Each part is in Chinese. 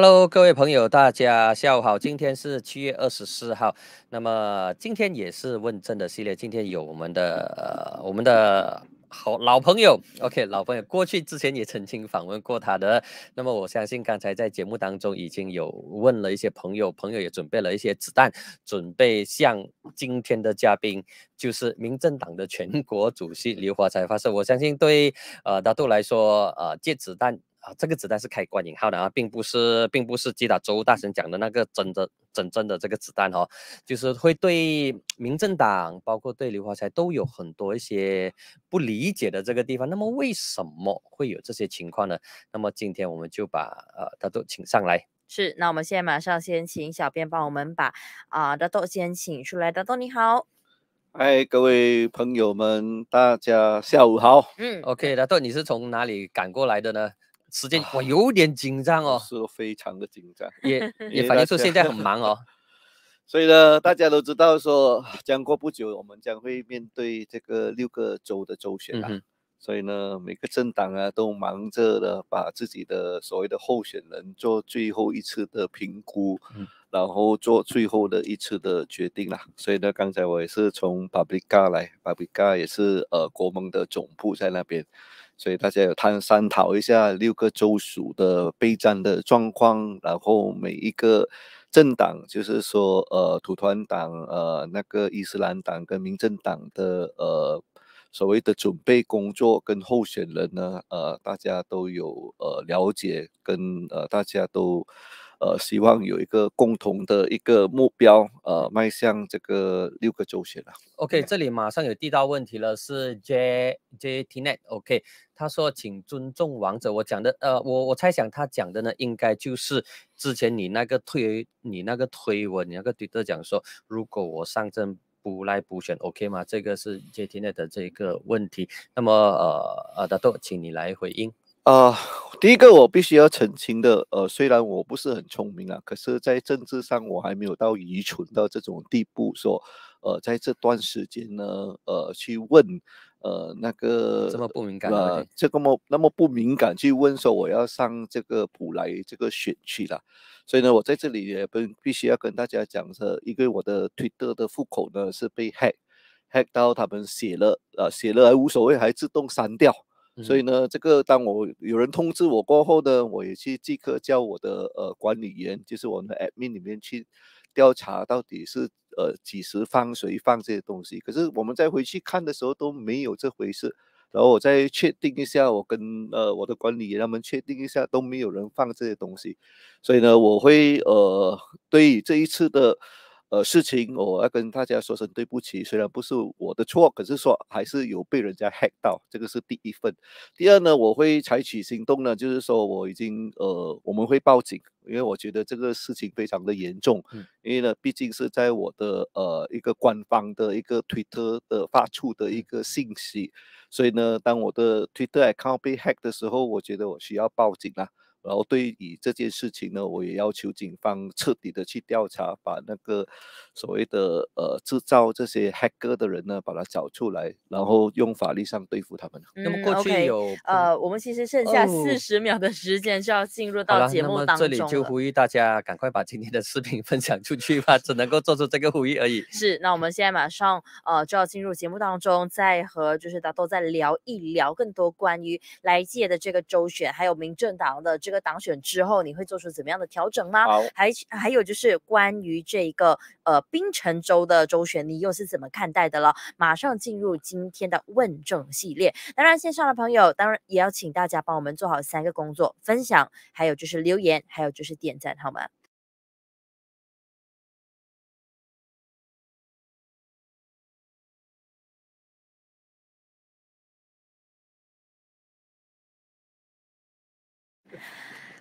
Hello，各位朋友，大家下午好。今天是七月二十四号，那么今天也是问政的系列。今天有我们的呃，我们的好老朋友，OK，老朋友，过去之前也曾经访问过他的。那么我相信刚才在节目当中已经有问了一些朋友，朋友也准备了一些子弹，准备向今天的嘉宾，就是民政党的全国主席刘华才发射。我相信对呃大都来说，呃借子弹。这个子弹是开关引号的啊，并不是，并不是击打周大生讲的那个真的真正的这个子弹哈，就是会对民政党，包括对刘华才都有很多一些不理解的这个地方。那么为什么会有这些情况呢？那么今天我们就把呃大都请上来。是，那我们现在马上先请小编帮我们把啊大豆先请出来。大豆你好。嗨，各位朋友们，大家下午好。嗯，OK，大豆，你是从哪里赶过来的呢？时间我有点紧张哦，是，非常的紧张，也也反映是现在很忙哦。所以呢，大家都知道说，将过不久，我们将会面对这个六个州的周旋啦。所以呢，每个政党啊，都忙着的把自己的所谓的候选人做最后一次的评估，然后做最后的一次的决定了。所以呢，刚才我也是从巴比加来，巴比加也是呃，国盟的总部在那边。所以大家有探商讨一下六个州属的备战的状况，然后每一个政党，就是说呃土团党呃那个伊斯兰党跟民政党的呃所谓的准备工作跟候选人呢呃大家都有呃了解跟呃大家都。呃，希望有一个共同的一个目标，呃，迈向这个六个周选了。OK，这里马上有第一道问题了，是 J J T Net OK，他说请尊重王者我讲的，呃，我我猜想他讲的呢，应该就是之前你那个推你那个推文，你那个推特讲说，如果我上证不来补选，OK 吗？这个是 J T Net 的这个问题。那么呃呃，大豆，请你来回应。啊，第一个我必须要澄清的，呃，虽然我不是很聪明啊，可是，在政治上我还没有到愚蠢到这种地步，说，呃，在这段时间呢，呃，去问，呃，那个这么不敏感，呃，这个么那么不敏感去问说我要上这个普莱这个选区了，所以呢，我在这里也跟必须要跟大家讲说，因为我的推特的户口呢是被 hack hack 到他们写了呃，写了还无所谓，还自动删掉。所以呢，这个当我有人通知我过后呢，我也去即刻叫我的呃管理员，就是我们的 admin 里面去调查到底是呃几时放谁放这些东西。可是我们再回去看的时候都没有这回事，然后我再确定一下，我跟呃我的管理员他们确定一下都没有人放这些东西。所以呢，我会呃对这一次的。呃，事情我要跟大家说声对不起，虽然不是我的错，可是说还是有被人家 hack 到，这个是第一份。第二呢，我会采取行动呢，就是说我已经呃，我们会报警，因为我觉得这个事情非常的严重，因为呢，毕竟是在我的呃一个官方的一个推特的发出的一个信息，所以呢，当我的推特 account 被 hack 的时候，我觉得我需要报警了。然后对于这件事情呢，我也要求警方彻底的去调查，把那个所谓的呃制造这些黑客的人呢，把他找出来，然后用法律上对付他们。那么过去有呃，我们其实剩下四十秒的时间就要进入到节目当中了。这里就呼吁大家赶快把今天的视频 分享出去吧，只能够做出这个呼吁而已。是，那我们现在马上呃就要进入节目当中，再和就是大家都在聊一聊更多关于来届的这个周选，还有民政党的。这个党选之后，你会做出怎么样的调整呢？还还有就是关于这个呃，槟城州的周选，你又是怎么看待的了？马上进入今天的问政系列，当然线上的朋友，当然也要请大家帮我们做好三个工作：分享，还有就是留言，还有就是点赞，好吗？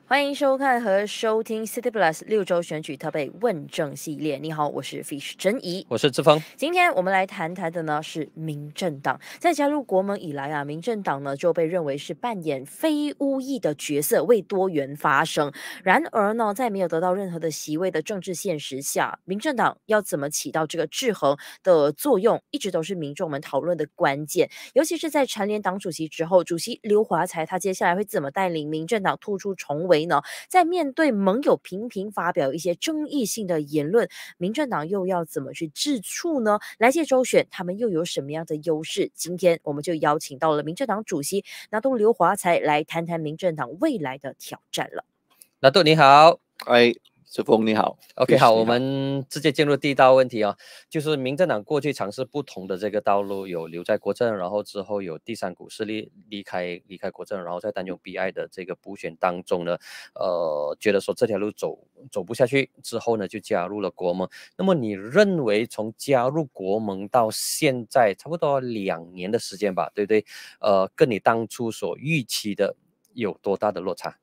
欢迎收看和收听 CityPlus 六周选举特备问政系列。你好，我是 Fish 真仪，我是志峰。今天我们来谈谈的呢是民政党在加入国盟以来啊，民政党呢就被认为是扮演非巫翼的角色，为多元发声。然而呢，在没有得到任何的席位的政治现实下，民政党要怎么起到这个制衡的作用，一直都是民众们讨论的关键。尤其是在蝉联党主席之后，主席刘华才他接下来会怎么带领民政党突出重围？呢，在面对盟友频频发表一些争议性的言论，民进党又要怎么去自处呢？来届周选，他们又有什么样的优势？今天我们就邀请到了民进党主席拿东刘华才来谈谈民进党未来的挑战了。拿杜你好，哎。志峰你好，OK 好，我们直接进入第一道问题啊，就是民进党过去尝试不同的这个道路，有留在国政，然后之后有第三股势力离开离开国政，然后在担忧 BI 的这个补选当中呢，呃，觉得说这条路走走不下去，之后呢就加入了国盟。那么你认为从加入国盟到现在差不多两年的时间吧，对不对？呃，跟你当初所预期的有多大的落差？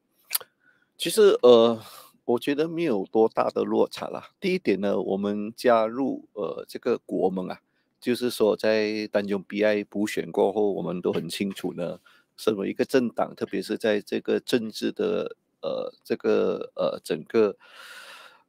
其实呃。我觉得没有多大的落差啦。第一点呢，我们加入呃这个国盟啊，就是说在单中 BI 补选过后，我们都很清楚呢，身为一个政党，特别是在这个政治的呃这个呃整个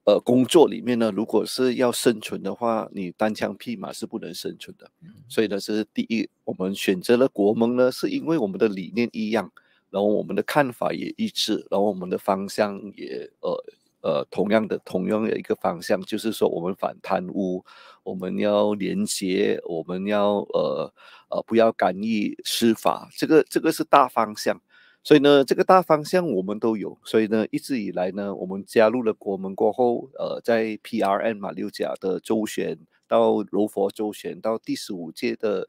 呃工作里面呢，如果是要生存的话，你单枪匹马是不能生存的。所以呢，是第一，我们选择了国盟呢，是因为我们的理念一样。然后我们的看法也一致，然后我们的方向也呃呃同样的同样的一个方向，就是说我们反贪污，我们要廉洁，我们要呃呃不要干预司法，这个这个是大方向。所以呢，这个大方向我们都有。所以呢，一直以来呢，我们加入了国门过后，呃，在 PRN 马六甲的周旋，到柔佛周旋，到第十五届的。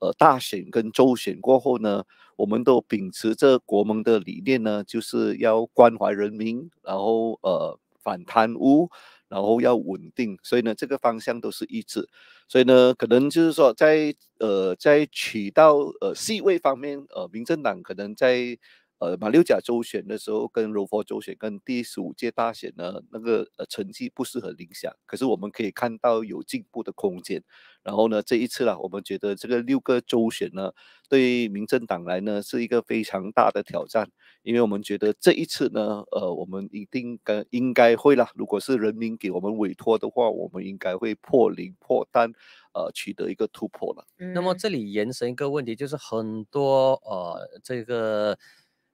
呃，大选跟州选过后呢，我们都秉持着国盟的理念呢，就是要关怀人民，然后呃反贪污，然后要稳定，所以呢，这个方向都是一致，所以呢，可能就是说在呃在取到呃 C 位方面，呃，民政党可能在。呃，马六甲州选的时候，跟柔佛州选，跟第十五届大选呢，那个呃成绩不是很理想，可是我们可以看到有进步的空间。然后呢，这一次啦，我们觉得这个六个州选呢，对民政党来呢是一个非常大的挑战，因为我们觉得这一次呢，呃，我们一定跟应该会啦，如果是人民给我们委托的话，我们应该会破零破单，呃，取得一个突破了。那么这里延伸一个问题，就是很多呃这个。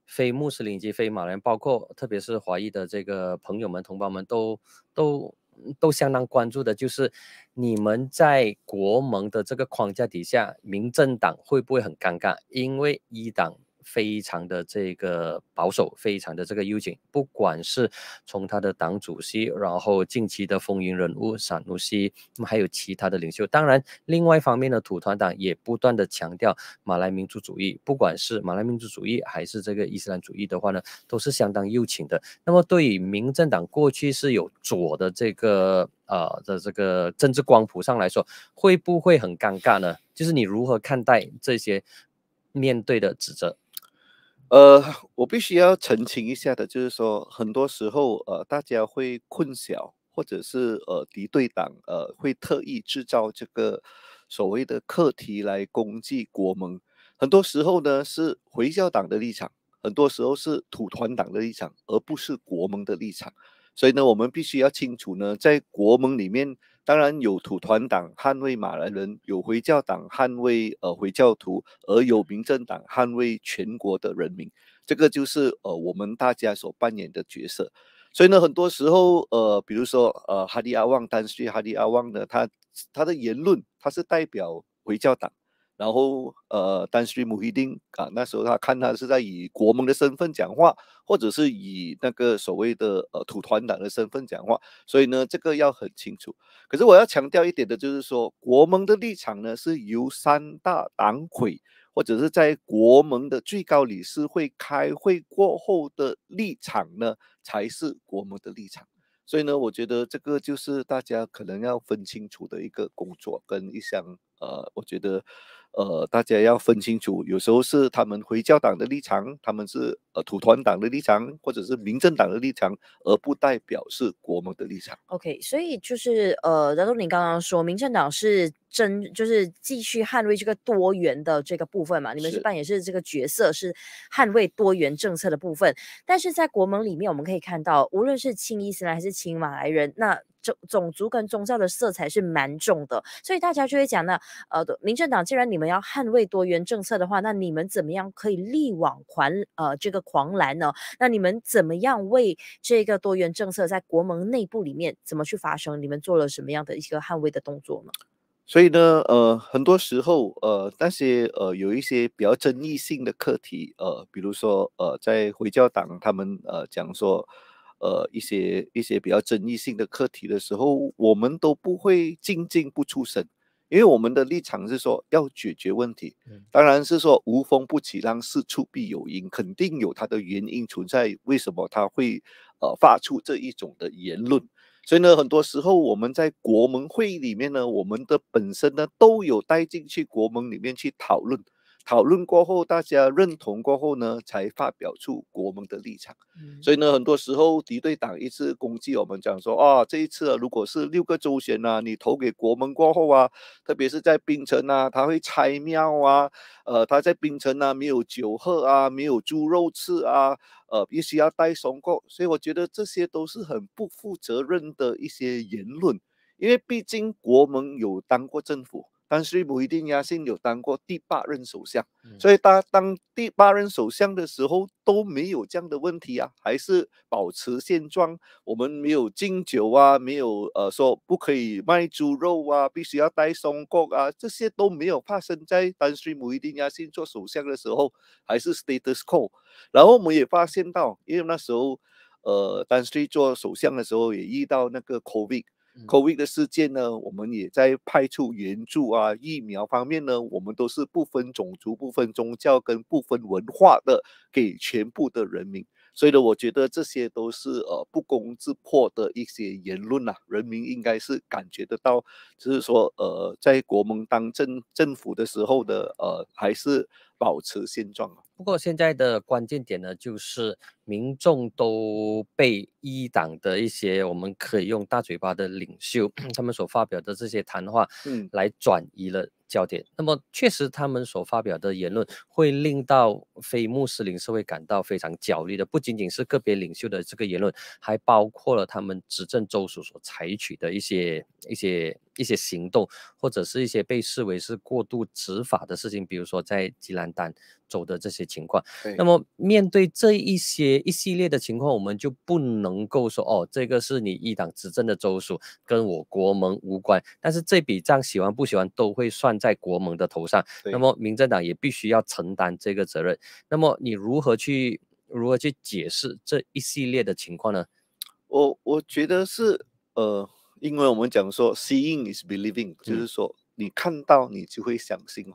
非穆斯林及非马来，包括特别是华裔的这个朋友们同胞们都都都相当关注的，就是你们在国盟的这个框架底下，民政党会不会很尴尬？因为一党。非常的这个保守，非常的这个右倾，不管是从他的党主席，然后近期的风云人物萨努西，那么还有其他的领袖，当然另外一方面的土团党也不断的强调马来民族主义，不管是马来民族主义还是这个伊斯兰主义的话呢，都是相当右情的。那么对于民政党过去是有左的这个呃的这个政治光谱上来说，会不会很尴尬呢？就是你如何看待这些面对的指责？呃，我必须要澄清一下的，就是说，很多时候，呃，大家会混淆，或者是呃，敌对党，呃，会特意制造这个所谓的课题来攻击国盟。很多时候呢，是回教党的立场，很多时候是土团党的立场，而不是国盟的立场。所以呢，我们必须要清楚呢，在国盟里面。当然有土团党捍卫马来人，有回教党捍卫呃回教徒，而有民政党捍卫全国的人民，这个就是呃我们大家所扮演的角色。所以呢，很多时候呃，比如说呃哈利阿旺但是哈利阿旺呢，他他的言论他是代表回教党。然后呃丹斯 n i s h 啊，那时候他看他是在以国盟的身份讲话，或者是以那个所谓的呃土团党的身份讲话，所以呢，这个要很清楚。可是我要强调一点的就是说，国盟的立场呢是由三大党魁，或者是在国盟的最高理事会开会过后的立场呢，才是国盟的立场。所以呢，我觉得这个就是大家可能要分清楚的一个工作跟一项呃，我觉得。呃，大家要分清楚，有时候是他们回教党的立场，他们是呃土团党的立场，或者是民政党的立场，而不代表是国盟的立场。OK，所以就是呃，然后你刚刚说，民政党是。真就是继续捍卫这个多元的这个部分嘛？你们是扮演是这个角色，是捍卫多元政策的部分。但是在国盟里面，我们可以看到，无论是亲伊斯兰还是亲马来人，那种种族跟宗教的色彩是蛮重的。所以大家就会讲呢，呃，民政党既然你们要捍卫多元政策的话，那你们怎么样可以力挽狂呃这个狂澜呢？那你们怎么样为这个多元政策在国盟内部里面怎么去发声？你们做了什么样的一个捍卫的动作呢？所以呢，呃，很多时候，呃，那些呃有一些比较争议性的课题，呃，比如说，呃，在回教党他们呃讲说，呃一些一些比较争议性的课题的时候，我们都不会静静不出声，因为我们的立场是说要解决问题。当然是说无风不起浪，事出必有因，肯定有它的原因存在。为什么他会呃发出这一种的言论？所以呢，很多时候我们在国盟会议里面呢，我们的本身呢都有带进去国盟里面去讨论。讨论过后，大家认同过后呢，才发表出国盟的立场。所以呢，很多时候敌对党一次攻击我们，讲说啊，这一次啊，如果是六个州选啊，你投给国盟过后啊，特别是在槟城啊，他会拆庙啊，呃，他在槟城啊，没有酒喝啊，没有猪肉吃啊，呃，必须要带松果。所以我觉得这些都是很不负责任的一些言论，因为毕竟国盟有当过政府。丹是瑞一定亚信有当过第八任首相，所以他当第八任首相的时候都没有这样的问题啊，还是保持现状。我们没有禁酒啊，没有呃说不可以卖猪肉啊，必须要戴松果啊，这些都没有发生。在丹斯瑞一定亚信做首相的时候，还是 Status quo。然后我们也发现到，因为那时候呃丹时做首相的时候也遇到那个 COVID。COVID 的事件呢，我们也在派出援助啊，疫苗方面呢，我们都是不分种族、不分宗教跟不分文化的，给全部的人民。所以呢，我觉得这些都是呃不攻自破的一些言论呐，人民应该是感觉得到，就是说呃在国盟当政政府的时候的呃还是。保持现状不过现在的关键点呢，就是民众都被一党的一些我们可以用大嘴巴的领袖他们所发表的这些谈话，嗯，来转移了焦点。那么确实，他们所发表的言论会令到非穆斯林社会感到非常焦虑的。不仅仅是个别领袖的这个言论，还包括了他们执政州属所采取的一些一些。一些行动，或者是一些被视为是过度执法的事情，比如说在吉兰丹走的这些情况。那么面对这一些一系列的情况，我们就不能够说哦，这个是你一党执政的州属，跟我国盟无关。但是这笔账喜欢不喜欢都会算在国盟的头上。那么民政党也必须要承担这个责任。那么你如何去如何去解释这一系列的情况呢？我我觉得是呃。因为我们讲说，seeing is believing，就是说你看到你就会相信。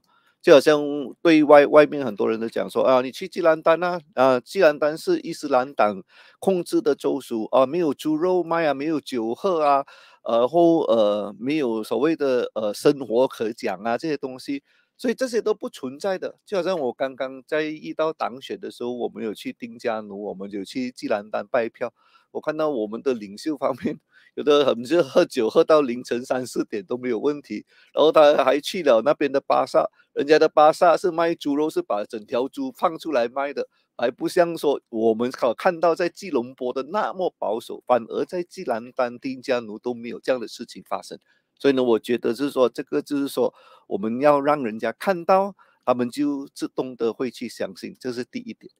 就好像对外外面很多人都讲说，啊，你去吉兰丹啊，啊，吉兰丹是伊斯兰党控制的州属啊，没有猪肉卖啊，没有酒喝啊，然后呃，没有所谓的呃生活可讲啊，这些东西，所以这些都不存在的。就好像我刚刚在遇到党选的时候，我们有去丁家奴，我们有去吉兰丹拜票，我看到我们的领袖方面。有的很就是喝酒喝到凌晨三四点都没有问题，然后他还去了那边的巴萨，人家的巴萨是卖猪肉是把整条猪放出来卖的，还不像说我们好看到在吉隆坡的那么保守，反而在吉兰丹、丁加奴都没有这样的事情发生，所以呢，我觉得是说这个就是说我们要让人家看到，他们就自动的会去相信，这是第一点。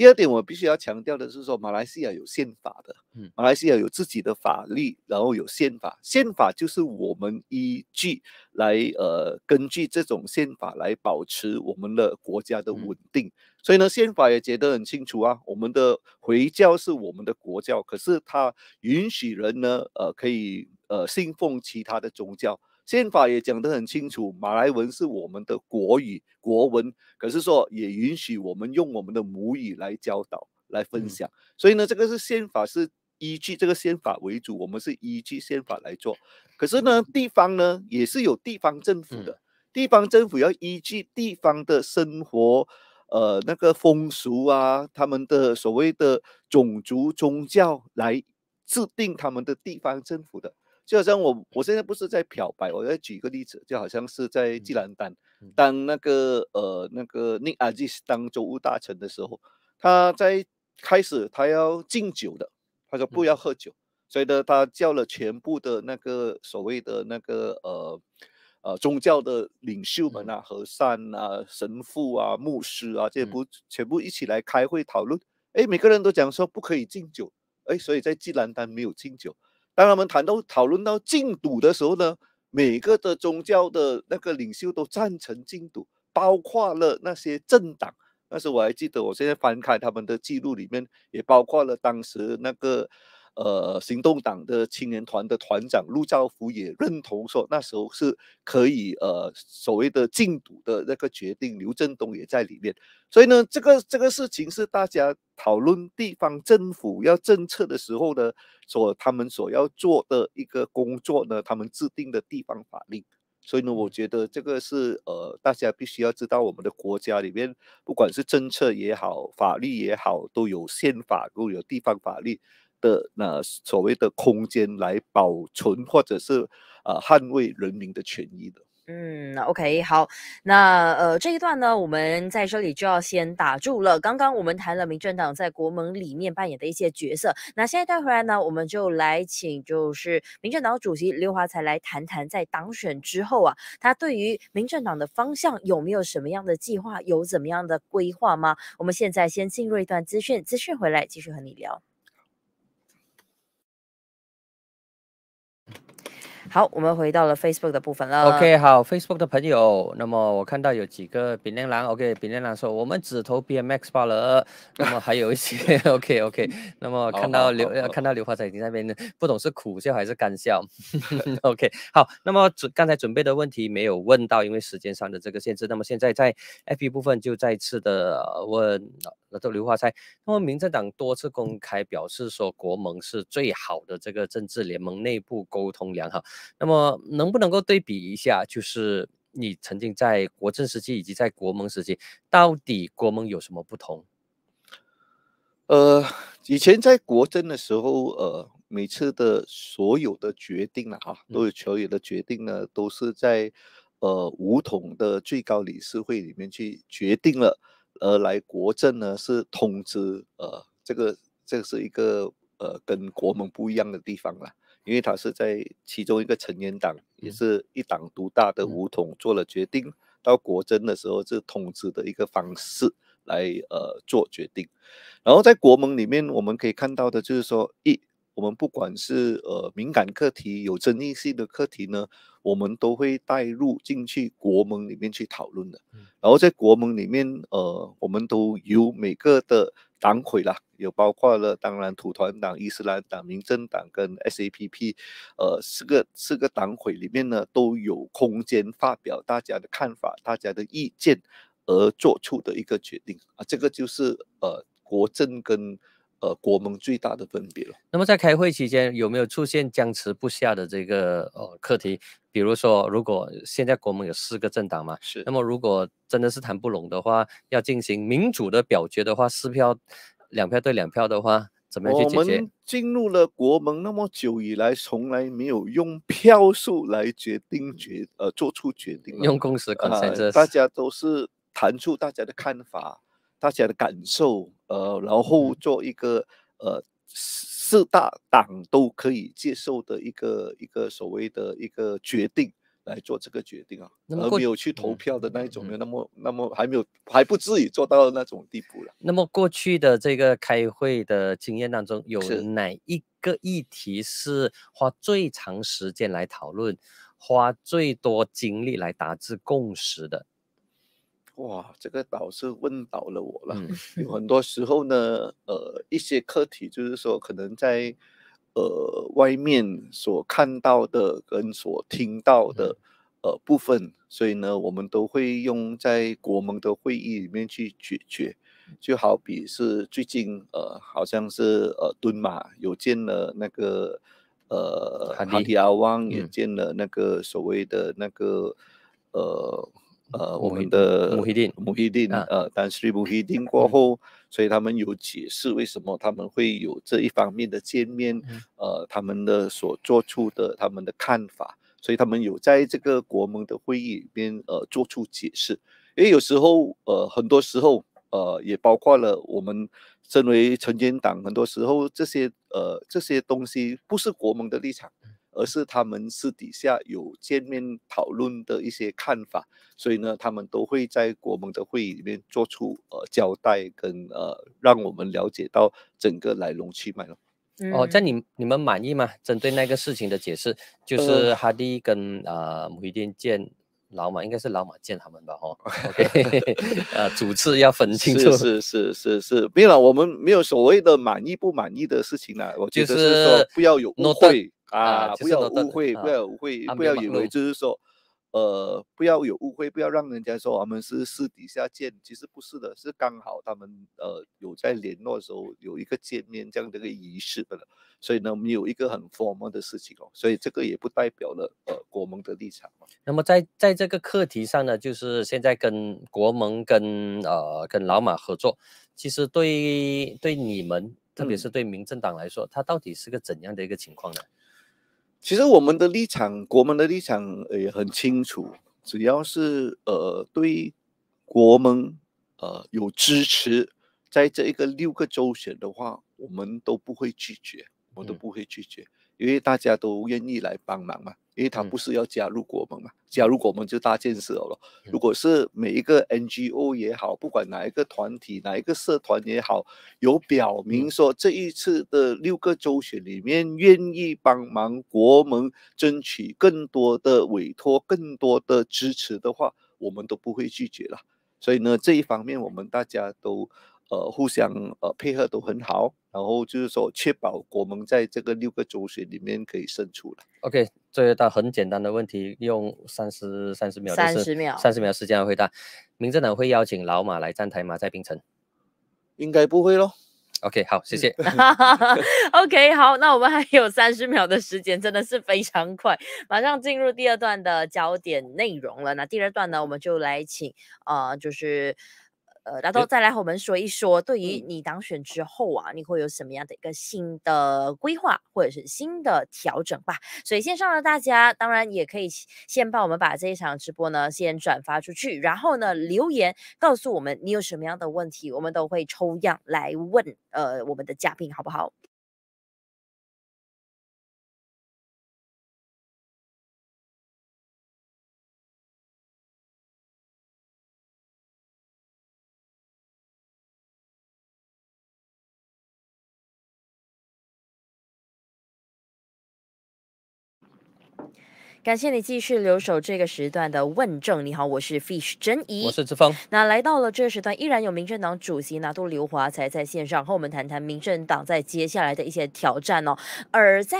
第二点，我必须要强调的是说，马来西亚有宪法的，马来西亚有自己的法律，然后有宪法，宪法就是我们依据来呃，根据这种宪法来保持我们的国家的稳定。所以呢，宪法也解得很清楚啊，我们的回教是我们的国教，可是它允许人呢，呃，可以呃信奉其他的宗教。宪法也讲得很清楚，马来文是我们的国语国文，可是说也允许我们用我们的母语来教导、来分享。所以呢，这个是宪法是依据这个宪法为主，我们是依据宪法来做。可是呢，地方呢也是有地方政府的，地方政府要依据地方的生活、呃那个风俗啊，他们的所谓的种族宗教来制定他们的地方政府的。就好像我我现在不是在漂白，我要举一个例子，就好像是在吉兰丹当那个呃那个宁阿济当州务大臣的时候，他在开始他要敬酒的，他说不要喝酒，所以呢他叫了全部的那个所谓的那个呃呃宗教的领袖们啊、和尚啊、神父啊、牧师啊，这些不全部一起来开会讨论，哎，每个人都讲说不可以敬酒，哎，所以在吉兰丹没有敬酒。当他们谈到、讨论到禁赌的时候呢，每个的宗教的那个领袖都赞成禁赌，包括了那些政党。那时我还记得，我现在翻开他们的记录里面，也包括了当时那个。呃，行动党的青年团的团长陆兆福也认同说，那时候是可以呃所谓的禁毒的那个决定，刘振东也在里面。所以呢，这个这个事情是大家讨论地方政府要政策的时候呢，所他们所要做的一个工作呢，他们制定的地方法令。所以呢，我觉得这个是呃大家必须要知道，我们的国家里面不管是政策也好，法律也好，都有宪法，都有地方法律。的那所谓的空间来保存或者是呃捍卫人民的权益的。嗯，OK，好，那呃这一段呢，我们在这里就要先打住了。刚刚我们谈了民政党在国盟里面扮演的一些角色，那现在带回来呢，我们就来请就是民进党主席刘华才来谈谈在当选之后啊，他对于民政党的方向有没有什么样的计划，有怎么样的规划吗？我们现在先进入一段资讯，资讯回来继续和你聊。好，我们回到了 Facebook 的部分了。OK，好，Facebook 的朋友，那么我看到有几个饼娘郎，OK，饼娘郎说我们只投 BMX 罢了。那么还有一些 OK OK，那么看到刘，看到刘华仔你那边不懂是苦笑还是干笑？OK，好，那么准刚才准备的问题没有问到，因为时间上的这个限制。那么现在在 FB 部分就再次的问那都刘化蔡，那么民政党多次公开表示说，国盟是最好的这个政治联盟，内部沟通良好。那么能不能够对比一下，就是你曾经在国政时期以及在国盟时期，到底国盟有什么不同？呃，以前在国政的时候，呃，每次的所有的决定了哈，都有的决定呢，都是在呃五统的最高理事会里面去决定了。而来国政呢是通知，呃，这个这是一个呃跟国盟不一样的地方了，因为他是在其中一个成员党，也是一党独大的胡统做了决定，到国政的时候是通知的一个方式来呃做决定，然后在国盟里面我们可以看到的就是说一。我们不管是呃敏感课题、有争议性的课题呢，我们都会带入进去国盟里面去讨论的。然后在国盟里面，呃，我们都由每个的党魁啦，也包括了当然土团党、伊斯兰党、民政党跟 SAPP，呃，四个四个党魁里面呢，都有空间发表大家的看法、大家的意见而做出的一个决定啊。这个就是呃国政跟。呃，国盟最大的分别了。那么在开会期间有没有出现僵持不下的这个呃课题？比如说，如果现在国盟有四个政党嘛，是。那么如果真的是谈不拢的话，要进行民主的表决的话，四票两票对两票的话，怎么样去解决？我们进入了国盟那么久以来，从来没有用票数来决定决呃做出决定，用共识共识。大家都是谈出大家的看法，大家的感受。呃，然后做一个呃，四大党都可以接受的一个一个所谓的一个决定来做这个决定啊，没有去投票的那一种，没有那么那么还没有还不至于做到那种地步了。那么过去的这个开会的经验当中，有哪一个议题是花最长时间来讨论，花最多精力来达致共识的？哇，这个导师问倒了我了。有 很多时候呢，呃，一些课题就是说，可能在呃外面所看到的跟所听到的呃部分，所以呢，我们都会用在国盟的会议里面去解决。就好比是最近呃，好像是呃，敦马有见了那个呃，海迪阿旺，也见了那个所谓的那个呃。呃，我们的不一定，不一定，呃，但是不一定过后，所以他们有解释为什么他们会有这一方面的见面，呃，他们的所做出的他们的看法，所以他们有在这个国盟的会议里边，呃，做出解释。因为有时候，呃，很多时候，呃，也包括了我们身为成员党，很多时候这些，呃，这些东西不是国盟的立场。而是他们私底下有见面讨论的一些看法，所以呢，他们都会在国盟的会议里面做出呃交代跟呃让我们了解到整个来龙去脉了。哦，在你你们满意吗？针对那个事情的解释，就是哈迪跟呃母基金见老马，应该是老马见他们吧？哦，OK，呃，主次要分清楚。是是是是是，没有，我们没有所谓的满意不满意的事情觉就是说不要有误会。啊，不要误会，不要误会，不要以为就是说，呃，不要有误会，不要让人家说我们是私底下见，其实不是的，是刚好他们呃有在联络的时候有一个见面这样的一个仪式的，所以呢，我们有一个很 formal 的事情哦，所以这个也不代表了呃国盟的立场。那么在在这个课题上呢，就是现在跟国盟跟呃跟老马合作，其实对对你们，特别是对民政党来说，它到底是个怎样的一个情况呢？其实我们的立场，国门的立场也很清楚。只要是呃对国门呃有支持，在这一个六个州选的话，我们都不会拒绝，我都不会拒绝，因为大家都愿意来帮忙嘛。因为他不是要加入国盟嘛，加入国盟就大建设了。如果是每一个 NGO 也好，不管哪一个团体、哪一个社团也好，有表明说这一次的六个州选里面愿意帮忙国盟争取更多的委托、更多的支持的话，我们都不会拒绝了。所以呢，这一方面我们大家都呃互相呃配合都很好，然后就是说确保国盟在这个六个州选里面可以胜出了。OK。这一道很简单的问题，用三十三十秒，三十秒，三十秒时间回答。民政党会邀请老马来站台吗？在冰城，应该不会咯。OK，好，谢谢。OK，好，那我们还有三十秒的时间，真的是非常快，马上进入第二段的焦点内容了。那第二段呢，我们就来请啊，就是。呃，然后再来和我们说一说，对于你当选之后啊，你会有什么样的一个新的规划或者是新的调整吧？所以，线上的大家当然也可以先帮我们把这一场直播呢先转发出去，然后呢留言告诉我们你有什么样的问题，我们都会抽样来问呃我们的嘉宾，好不好？感谢你继续留守这个时段的问政。你好，我是 Fish 真仪，我是志峰。那来到了这个时段，依然有民进党主席拿督刘华才在线上和我们谈谈民进党在接下来的一些挑战哦。而在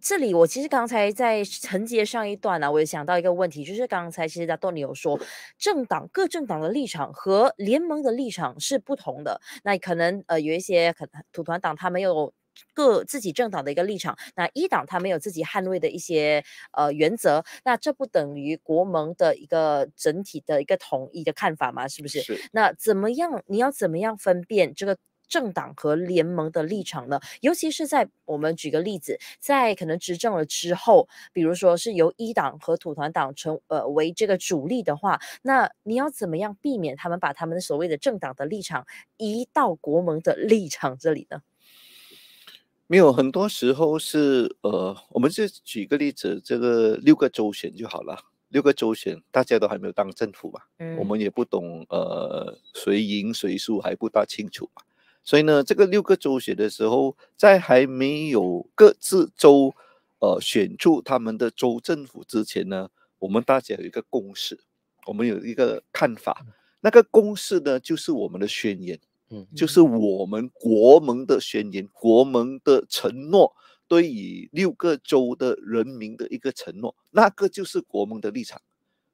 这里，我其实刚才在承接上一段呢，我也想到一个问题，就是刚才其实大家你有说，政党各政党的立场和联盟的立场是不同的。那可能呃有一些可能土团党他没有。各自己政党的一个立场，那一党他没有自己捍卫的一些呃原则，那这不等于国盟的一个整体的一个统一的看法吗？是不是？那怎么样？你要怎么样分辨这个政党和联盟的立场呢？尤其是在我们举个例子，在可能执政了之后，比如说是由一党和土团党成呃为这个主力的话，那你要怎么样避免他们把他们所谓的政党的立场移到国盟的立场这里呢？没有，很多时候是呃，我们是举个例子，这个六个州选就好了。六个州选，大家都还没有当政府吧？嗯，我们也不懂，呃，谁赢谁输还不大清楚嘛。所以呢，这个六个州选的时候，在还没有各自州，呃，选出他们的州政府之前呢，我们大家有一个共识，我们有一个看法，那个共识呢，就是我们的宣言。嗯，就是我们国盟的宣言，国盟的承诺，对于六个州的人民的一个承诺，那个就是国盟的立场。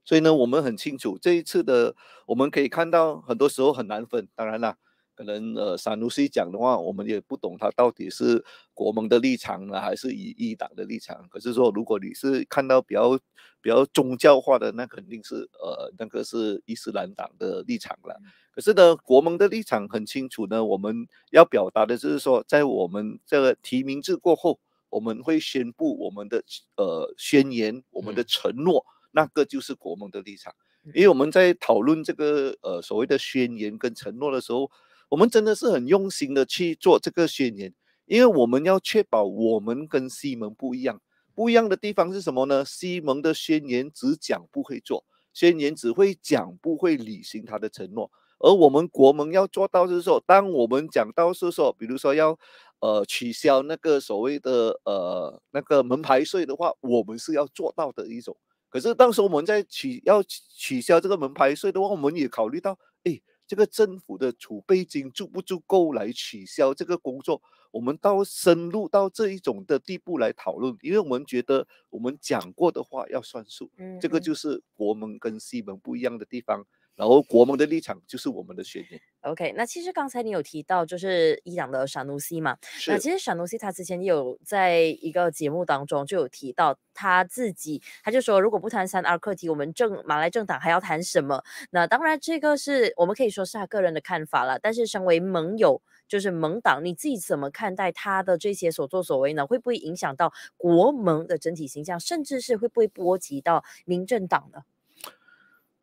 所以呢，我们很清楚，这一次的我们可以看到，很多时候很难分。当然了。可能呃，三卢西讲的话，我们也不懂他到底是国盟的立场呢，还是以一党的立场。可是说，如果你是看到比较比较宗教化的，那肯定是呃，那个是伊斯兰党的立场了。可是呢，国盟的立场很清楚呢，我们要表达的就是说，在我们这个提名制过后，我们会宣布我们的呃宣言，我们的承诺，那个就是国盟的立场。因为我们在讨论这个呃所谓的宣言跟承诺的时候。我们真的是很用心的去做这个宣言，因为我们要确保我们跟西蒙不一样。不一样的地方是什么呢？西蒙的宣言只讲不会做，宣言只会讲不会履行他的承诺，而我们国盟要做到是说，当我们讲到是说，比如说要，呃，取消那个所谓的呃那个门牌税的话，我们是要做到的一种。可是到时候我们在取要取消这个门牌税的话，我们也考虑到，哎。这个政府的储备金足不足够来取消这个工作？我们到深入到这一种的地步来讨论，因为我们觉得我们讲过的话要算数。嗯，这个就是国门跟西门不一样的地方。然后国盟的立场就是我们的宣言。OK，那其实刚才你有提到就是伊朗的沙努西嘛？那其实沙努西他之前也有在一个节目当中就有提到他自己，他就说如果不谈三二课题，我们政马来政党还要谈什么？那当然这个是我们可以说是他个人的看法了。但是身为盟友，就是盟党，你自己怎么看待他的这些所作所为呢？会不会影响到国盟的整体形象，甚至是会不会波及到民政党呢？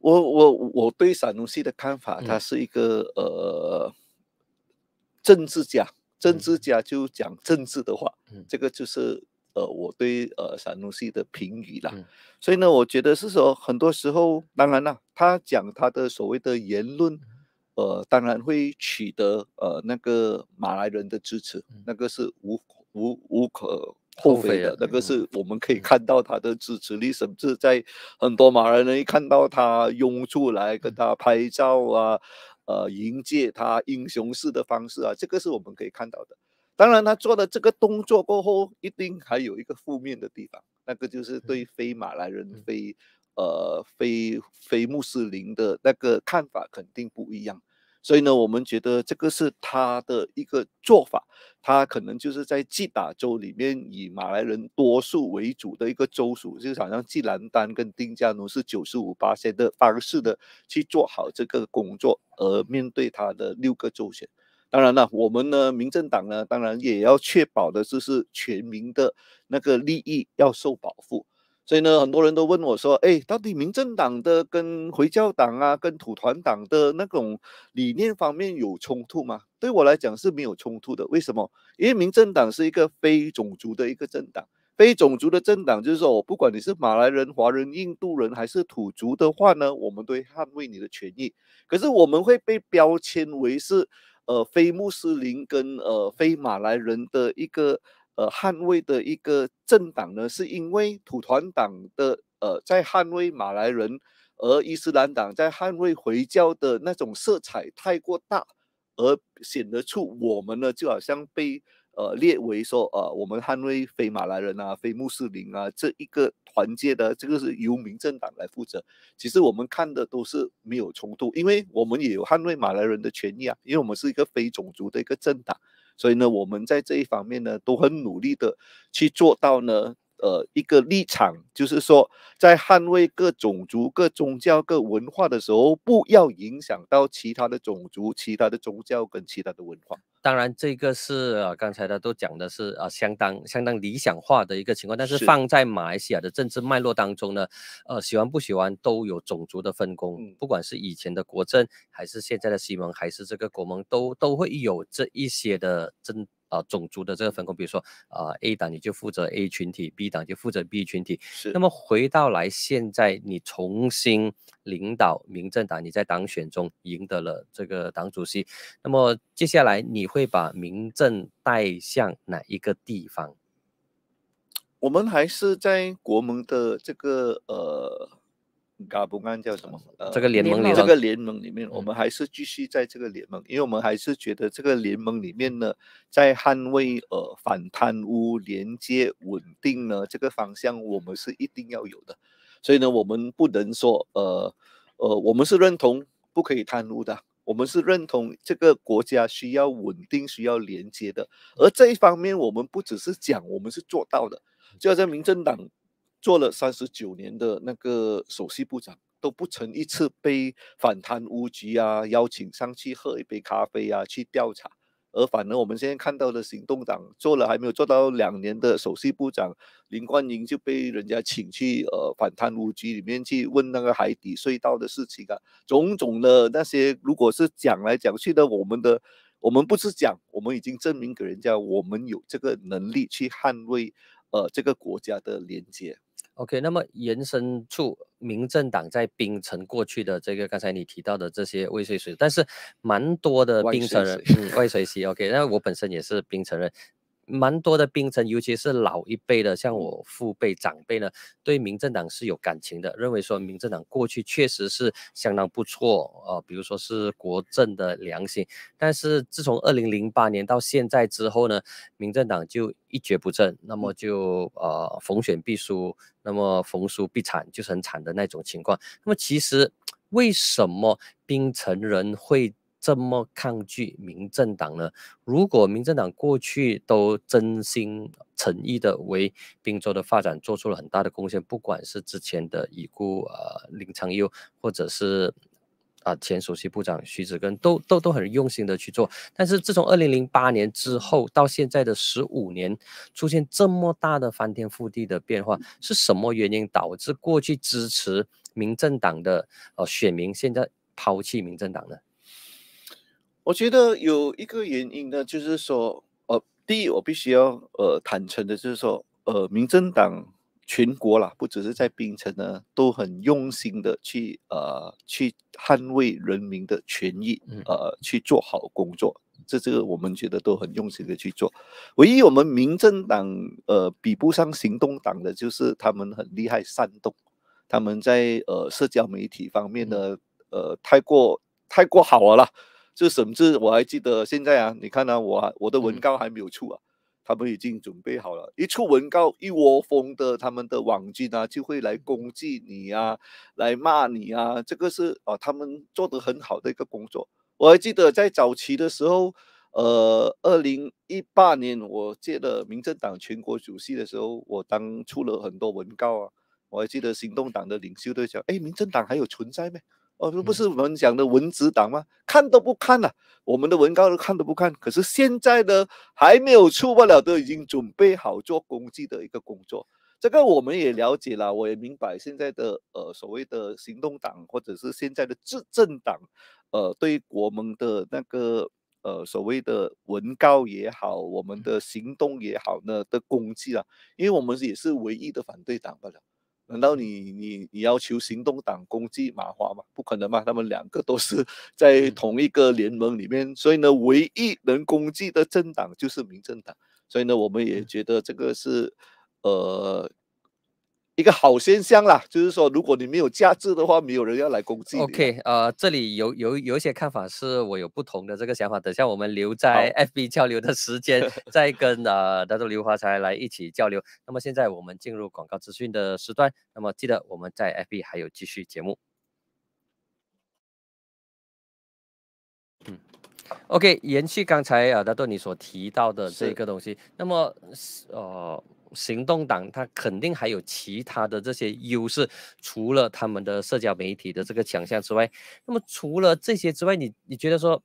我我我对萨努西的看法，他是一个呃政治家，政治家就讲政治的话，嗯，这个就是呃我对呃萨努西的评语了。所以呢，我觉得是说，很多时候，当然了，他讲他的所谓的言论，呃，当然会取得呃那个马来人的支持，那个是无无无可。后悔的，那个是我们可以看到他的支持力，甚至在很多马来人一看到他拥出来，跟他拍照啊，呃，迎接他英雄式的方式啊，这个是我们可以看到的。当然，他做的这个动作过后，一定还有一个负面的地方，那个就是对非马来人、非呃非非穆斯林的那个看法肯定不一样。所以呢，我们觉得这个是他的一个做法，他可能就是在吉打州里面以马来人多数为主的一个州属，就是好像吉兰丹跟丁加奴是九十五八线的方式的去做好这个工作，而面对他的六个州选，当然了，我们呢，民政党呢，当然也要确保的就是全民的那个利益要受保护。所以呢，很多人都问我说，哎，到底民政党的跟回教党啊，跟土团党的那种理念方面有冲突吗？对我来讲是没有冲突的。为什么？因为民政党是一个非种族的一个政党，非种族的政党就是说我不管你是马来人、华人、印度人还是土族的话呢，我们都会捍卫你的权益。可是我们会被标签为是呃非穆斯林跟呃非马来人的一个。呃，捍卫的一个政党呢，是因为土团党的呃，在捍卫马来人，而伊斯兰党在捍卫回教的那种色彩太过大，而显得出我们呢，就好像被呃列为说呃，我们捍卫非马来人啊、非穆斯林啊这一个团结的，这个是由民政党来负责。其实我们看的都是没有冲突，因为我们也有捍卫马来人的权益啊，因为我们是一个非种族的一个政党。所以呢，我们在这一方面呢，都很努力的去做到呢。呃，一个立场就是说，在捍卫各种族、各宗教、各文化的时候，不要影响到其他的种族、其他的宗教跟其他的文化。当然，这个是啊，刚才的都讲的是啊，相当相当理想化的一个情况。但是放在马来西亚的政治脉络当中呢，呃，喜欢不喜欢都有种族的分工，不管是以前的国政，还是现在的西盟，还是这个国盟，都都会有这一些的争。啊，种族的这个分工，比如说，啊，A 党你就负责 A 群体，B 党就负责 B 群体。是。那么回到来，现在你重新领导民政党，你在当选中赢得了这个党主席，那么接下来你会把民政带向哪一个地方？我们还是在国门的这个呃。搞不干叫什么？这个联盟，这个联盟里面，我们还是继续在这个联盟，因为我们还是觉得这个联盟里面呢，在捍卫呃反贪污、连接稳定呢这个方向，我们是一定要有的。所以呢，我们不能说呃呃，我们是认同不可以贪污的，我们是认同这个国家需要稳定、需要连接的。而这一方面，我们不只是讲，我们是做到的，就在民政党。做了三十九年的那个首席部长，都不曾一次被反贪污局啊邀请上去喝一杯咖啡啊去调查，而反而我们现在看到的行动党做了还没有做到两年的首席部长林冠英就被人家请去呃反贪污局里面去问那个海底隧道的事情啊，种种的那些如果是讲来讲去的，我们的我们不是讲，我们已经证明给人家我们有这个能力去捍卫呃这个国家的廉洁。OK，那么延伸出民政党在冰城过去的这个刚才你提到的这些未遂时，但是蛮多的冰城人 未遂时。OK，那我本身也是冰城人。蛮多的冰城，尤其是老一辈的，像我父辈、长辈呢，对民政党是有感情的，认为说民政党过去确实是相当不错，呃，比如说是国政的良心。但是自从二零零八年到现在之后呢，民政党就一蹶不振，那么就呃逢选必输，那么逢输必惨，就是很惨的那种情况。那么其实为什么冰城人会？这么抗拒民政党呢？如果民政党过去都真心诚意的为滨州的发展做出了很大的贡献，不管是之前的已故呃林长佑，或者是啊前首席部长徐志根，都都都很用心的去做。但是自从二零零八年之后到现在的十五年，出现这么大的翻天覆地的变化，是什么原因导致过去支持民政党的呃选民现在抛弃民政党呢？我觉得有一个原因呢，就是说，呃，第一，我必须要呃坦诚的，就是说，呃，民政党全国啦，不只是在冰城呢，都很用心的去呃去捍卫人民的权益，呃，去做好工作。这这个我们觉得都很用心的去做。唯一我们民政党呃比不上行动党的，就是他们很厉害煽动，他们在呃社交媒体方面呢呃太过太过好了。啦，就甚至我还记得现在啊，你看啊，我我的文告还没有出啊，他们已经准备好了。一出文告，一窝蜂的他们的网军啊就会来攻击你啊，来骂你啊。这个是啊，他们做得很好的一个工作。我还记得在早期的时候，呃，二零一八年我接了民政党全国主席的时候，我当出了很多文告啊。我记得行动党的领袖都讲，哎，民政党还有存在没？哦，不是我们讲的文职党吗？看都不看了，我们的文告都看都不看。可是现在呢，还没有出不了，都已经准备好做攻击的一个工作。这个我们也了解了，我也明白现在的呃所谓的行动党或者是现在的执政党，呃，对我们的那个呃所谓的文告也好，我们的行动也好呢的攻击啊，因为我们也是唯一的反对党罢了。难道你你你要求行动党攻击马华吗？不可能吧？他们两个都是在同一个联盟里面，所以呢，唯一能攻击的政党就是民政党。所以呢，我们也觉得这个是，呃。一个好现象啦，就是说，如果你没有价值的话，没有人要来攻击。O K，呃，这里有有有一些看法，是我有不同的这个想法。等下我们留在 F B 交流的时间，再跟呃，大家刘华才来一起交流。那么现在我们进入广告资讯的时段，那么记得我们在 F B 还有继续节目。嗯，O K，延续刚才啊，大豆你所提到的这个东西，那么是呃。行动党他肯定还有其他的这些优势，除了他们的社交媒体的这个强项之外，那么除了这些之外，你你觉得说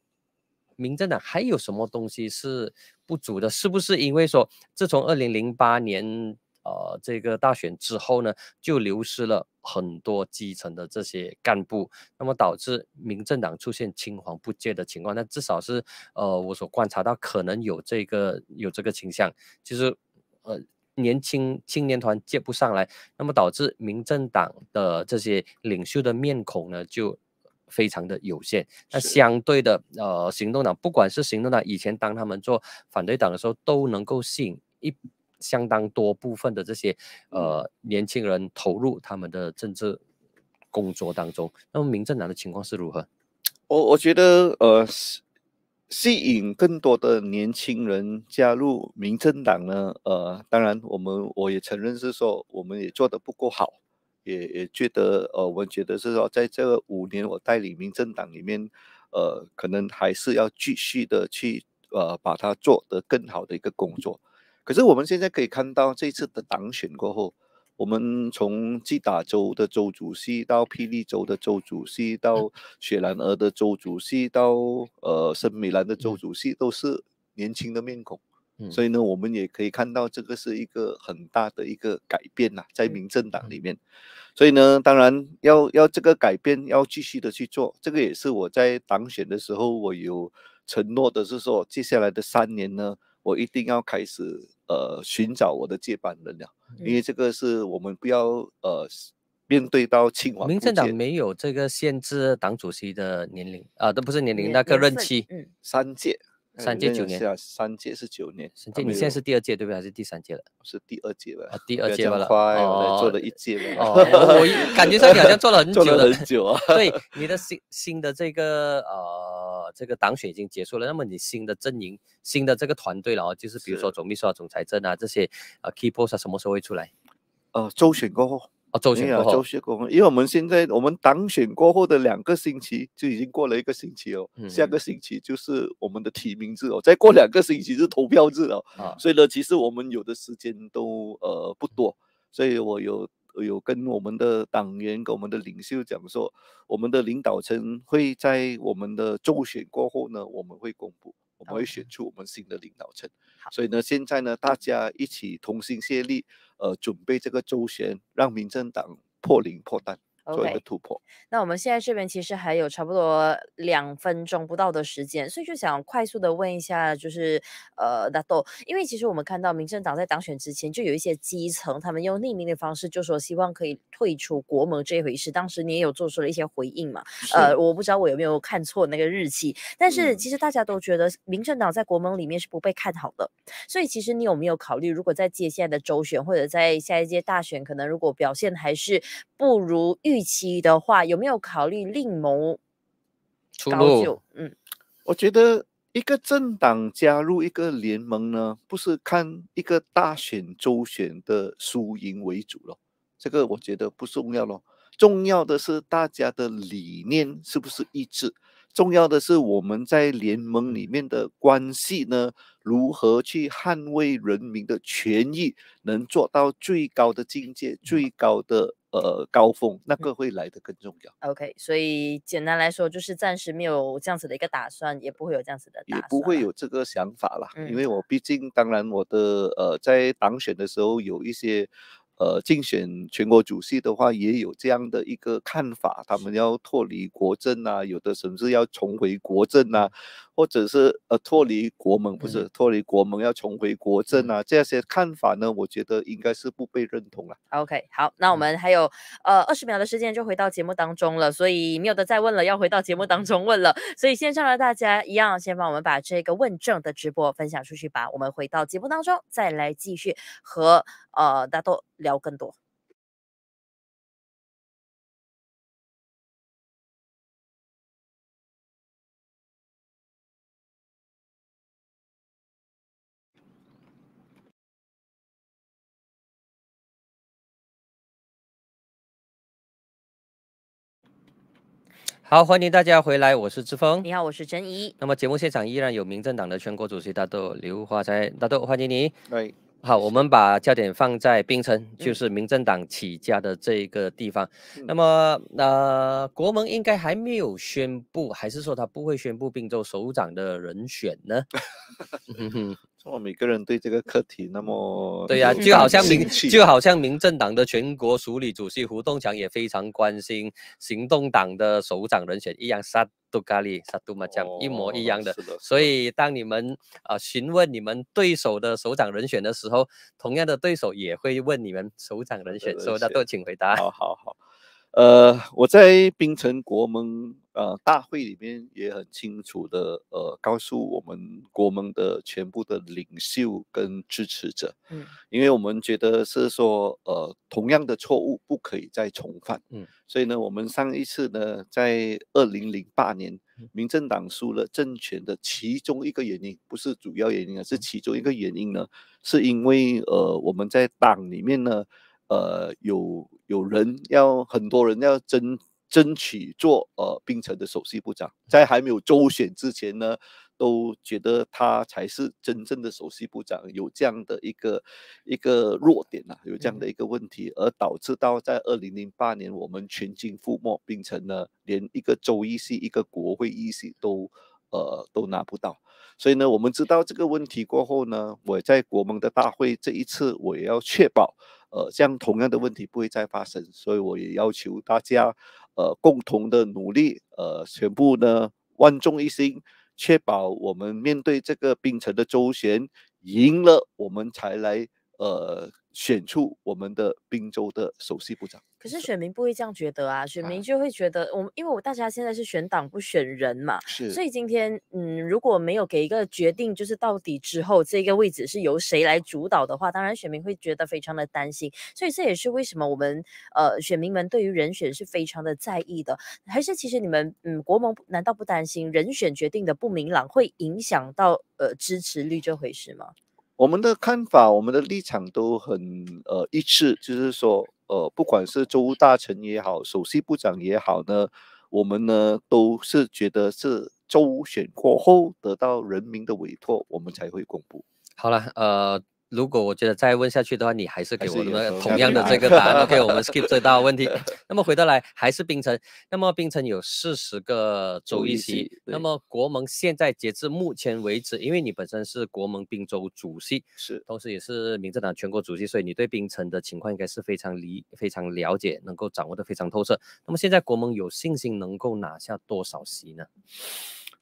民政党还有什么东西是不足的？是不是因为说自从二零零八年呃这个大选之后呢，就流失了很多基层的这些干部，那么导致民政党出现青黄不接的情况？那至少是呃我所观察到可能有这个有这个倾向，就是呃。年轻青年团接不上来，那么导致民政党的这些领袖的面孔呢就非常的有限。那相对的，呃，行动党，不管是行动党以前当他们做反对党的时候，都能够吸引一相当多部分的这些呃年轻人投入他们的政治工作当中。那么民政党的情况是如何？我我觉得，呃是。吸引更多的年轻人加入民政党呢？呃，当然，我们我也承认是说，我们也做得不够好，也也觉得，呃，我们觉得是说，在这五年我代理民政党里面，呃，可能还是要继续的去，呃，把它做得更好的一个工作。可是我们现在可以看到，这次的党选过后。我们从基打州的州主席到霹雳州的州主席到雪兰莪的州主席到呃森美兰的州主席都是年轻的面孔，所以呢，我们也可以看到这个是一个很大的一个改变呐，在民政党里面，所以呢，当然要要这个改变要继续的去做，这个也是我在党选的时候我有承诺的是说，接下来的三年呢。我一定要开始呃寻找我的接班人了，因为这个是我们不要呃面对到清王。民进党没有这个限制党主席的年龄啊，都不是年龄，那个任期，嗯，三届。三届九年，三届是九年。三届，你现在是第二届对不对？还是第三届了？是第二届了，啊，第二届了。快，做了一届了。哦，我感觉上你好像做了很久了。很久啊。对，你的新新的这个呃这个党选已经结束了，那么你新的阵营新的这个团队了，哦，就是比如说总秘书啊、总裁证啊这些呃 k e y post 它什么时候会出来？呃，周选过后。啊，周选啊，周选公因为我们现在我们党选过后的两个星期就已经过了一个星期哦，下个星期就是我们的提名日哦，再过两个星期是投票日哦，啊，所以呢，其实我们有的时间都呃不多，所以我有有跟我们的党员跟我们的领袖讲说，我们的领导层会在我们的周选过后呢，我们会公布。我们会选出我们新的领导层，所以呢，现在呢，大家一起同心协力，呃，准备这个周旋，让民政党破零破蛋。做一个突破。那我们现在这边其实还有差不多两分钟不到的时间，所以就想快速的问一下，就是呃，大豆，因为其实我们看到民政党在当选之前就有一些基层，他们用匿名的方式就说希望可以退出国盟这一回事。当时你也有做出了一些回应嘛？呃，我不知道我有没有看错那个日期。但是其实大家都觉得民政党在国盟里面是不被看好的，所以其实你有没有考虑，如果在接下来的周选或者在下一届大选，可能如果表现还是不如预预期的话，有没有考虑另谋出路？嗯，我觉得一个政党加入一个联盟呢，不是看一个大选周选的输赢为主咯，这个我觉得不重要咯。重要的是大家的理念是不是一致？重要的是我们在联盟里面的关系呢，如何去捍卫人民的权益，能做到最高的境界，最高的。呃，高峰那个会来的更重要。OK，所以简单来说，就是暂时没有这样子的一个打算，也不会有这样子的，也不会有这个想法了。因为我毕竟，当然，我的呃，在党选的时候有一些。呃，竞选全国主席的话，也有这样的一个看法，他们要脱离国政啊，有的甚至要重回国政啊，或者是呃脱离国盟，不是脱离国盟，要重回国政啊，这些看法呢，我觉得应该是不被认同了。OK，好，那我们还有呃二十秒的时间就回到节目当中了，所以没有的再问了，要回到节目当中问了。所以线上的大家一样，先帮我们把这个问政的直播分享出去吧，我们回到节目当中再来继续和。呃，大都聊更多。好，欢迎大家回来，我是志峰。你好，我是真一。那么，节目现场依然有民政党的全国主席大都刘华财，大都欢迎你。对。好，我们把焦点放在冰城，就是民政党起家的这个地方。那么，呃，国盟应该还没有宣布，还是说他不会宣布冰州首长的人选呢？么每个人对这个课题，那么对呀，就好像民就好像民政党的全国署理主席胡东强也非常关心行动党的首长人选一样，沙杜咖喱沙杜麻将一模一样的，所以当你们啊询问你们对手的首长人选的时候，同样的对手也会问你们首长人选，收到都请回答。好好好，呃，我在冰城国盟呃，大会里面也很清楚的，呃，告诉我们国盟的全部的领袖跟支持者，嗯，因为我们觉得是说，呃，同样的错误不可以再重犯，嗯，所以呢，我们上一次呢，在二零零八年，民政党输了政权的其中一个原因，不是主要原因啊，是其中一个原因呢，是因为呃，我们在党里面呢，呃，有有人要很多人要争。争取做呃冰城的首席部长，在还没有周选之前呢，都觉得他才是真正的首席部长，有这样的一个一个弱点呐，有这样的一个问题，而导致到在二零零八年我们全军覆没，冰城呢连一个州议席、一个国会议席都呃都拿不到，所以呢，我们知道这个问题过后呢，我在国盟的大会这一次我也要确保，呃，这样同样的问题不会再发生，所以我也要求大家。呃，共同的努力，呃，全部呢，万众一心，确保我们面对这个冰城的周旋，赢了，我们才来呃。选出我们的滨州的首席部长。可是选民不会这样觉得啊，选民就会觉得我们，因为我大家现在是选党不选人嘛，是。所以今天，嗯，如果没有给一个决定，就是到底之后这个位置是由谁来主导的话，当然选民会觉得非常的担心。所以这也是为什么我们呃选民们对于人选是非常的在意的。还是其实你们嗯国盟难道不担心人选决定的不明朗会影响到呃支持率这回事吗？我们的看法，我们的立场都很呃一致，就是说，呃，不管是州务大臣也好，首席部长也好呢，我们呢都是觉得是周选过后得到人民的委托，我们才会公布。好了，呃。如果我觉得再问下去的话，你还是给我同样的这个答案。OK，我们 skip 这道问题。那么回到来，还是冰城。那么冰城有四十个州一席。那么国盟现在截至目前为止，因为你本身是国盟冰州主席，是，同时也是民政党全国主席，所以你对冰城的情况应该是非常理、非常了解，能够掌握的非常透彻。那么现在国盟有信心能够拿下多少席呢？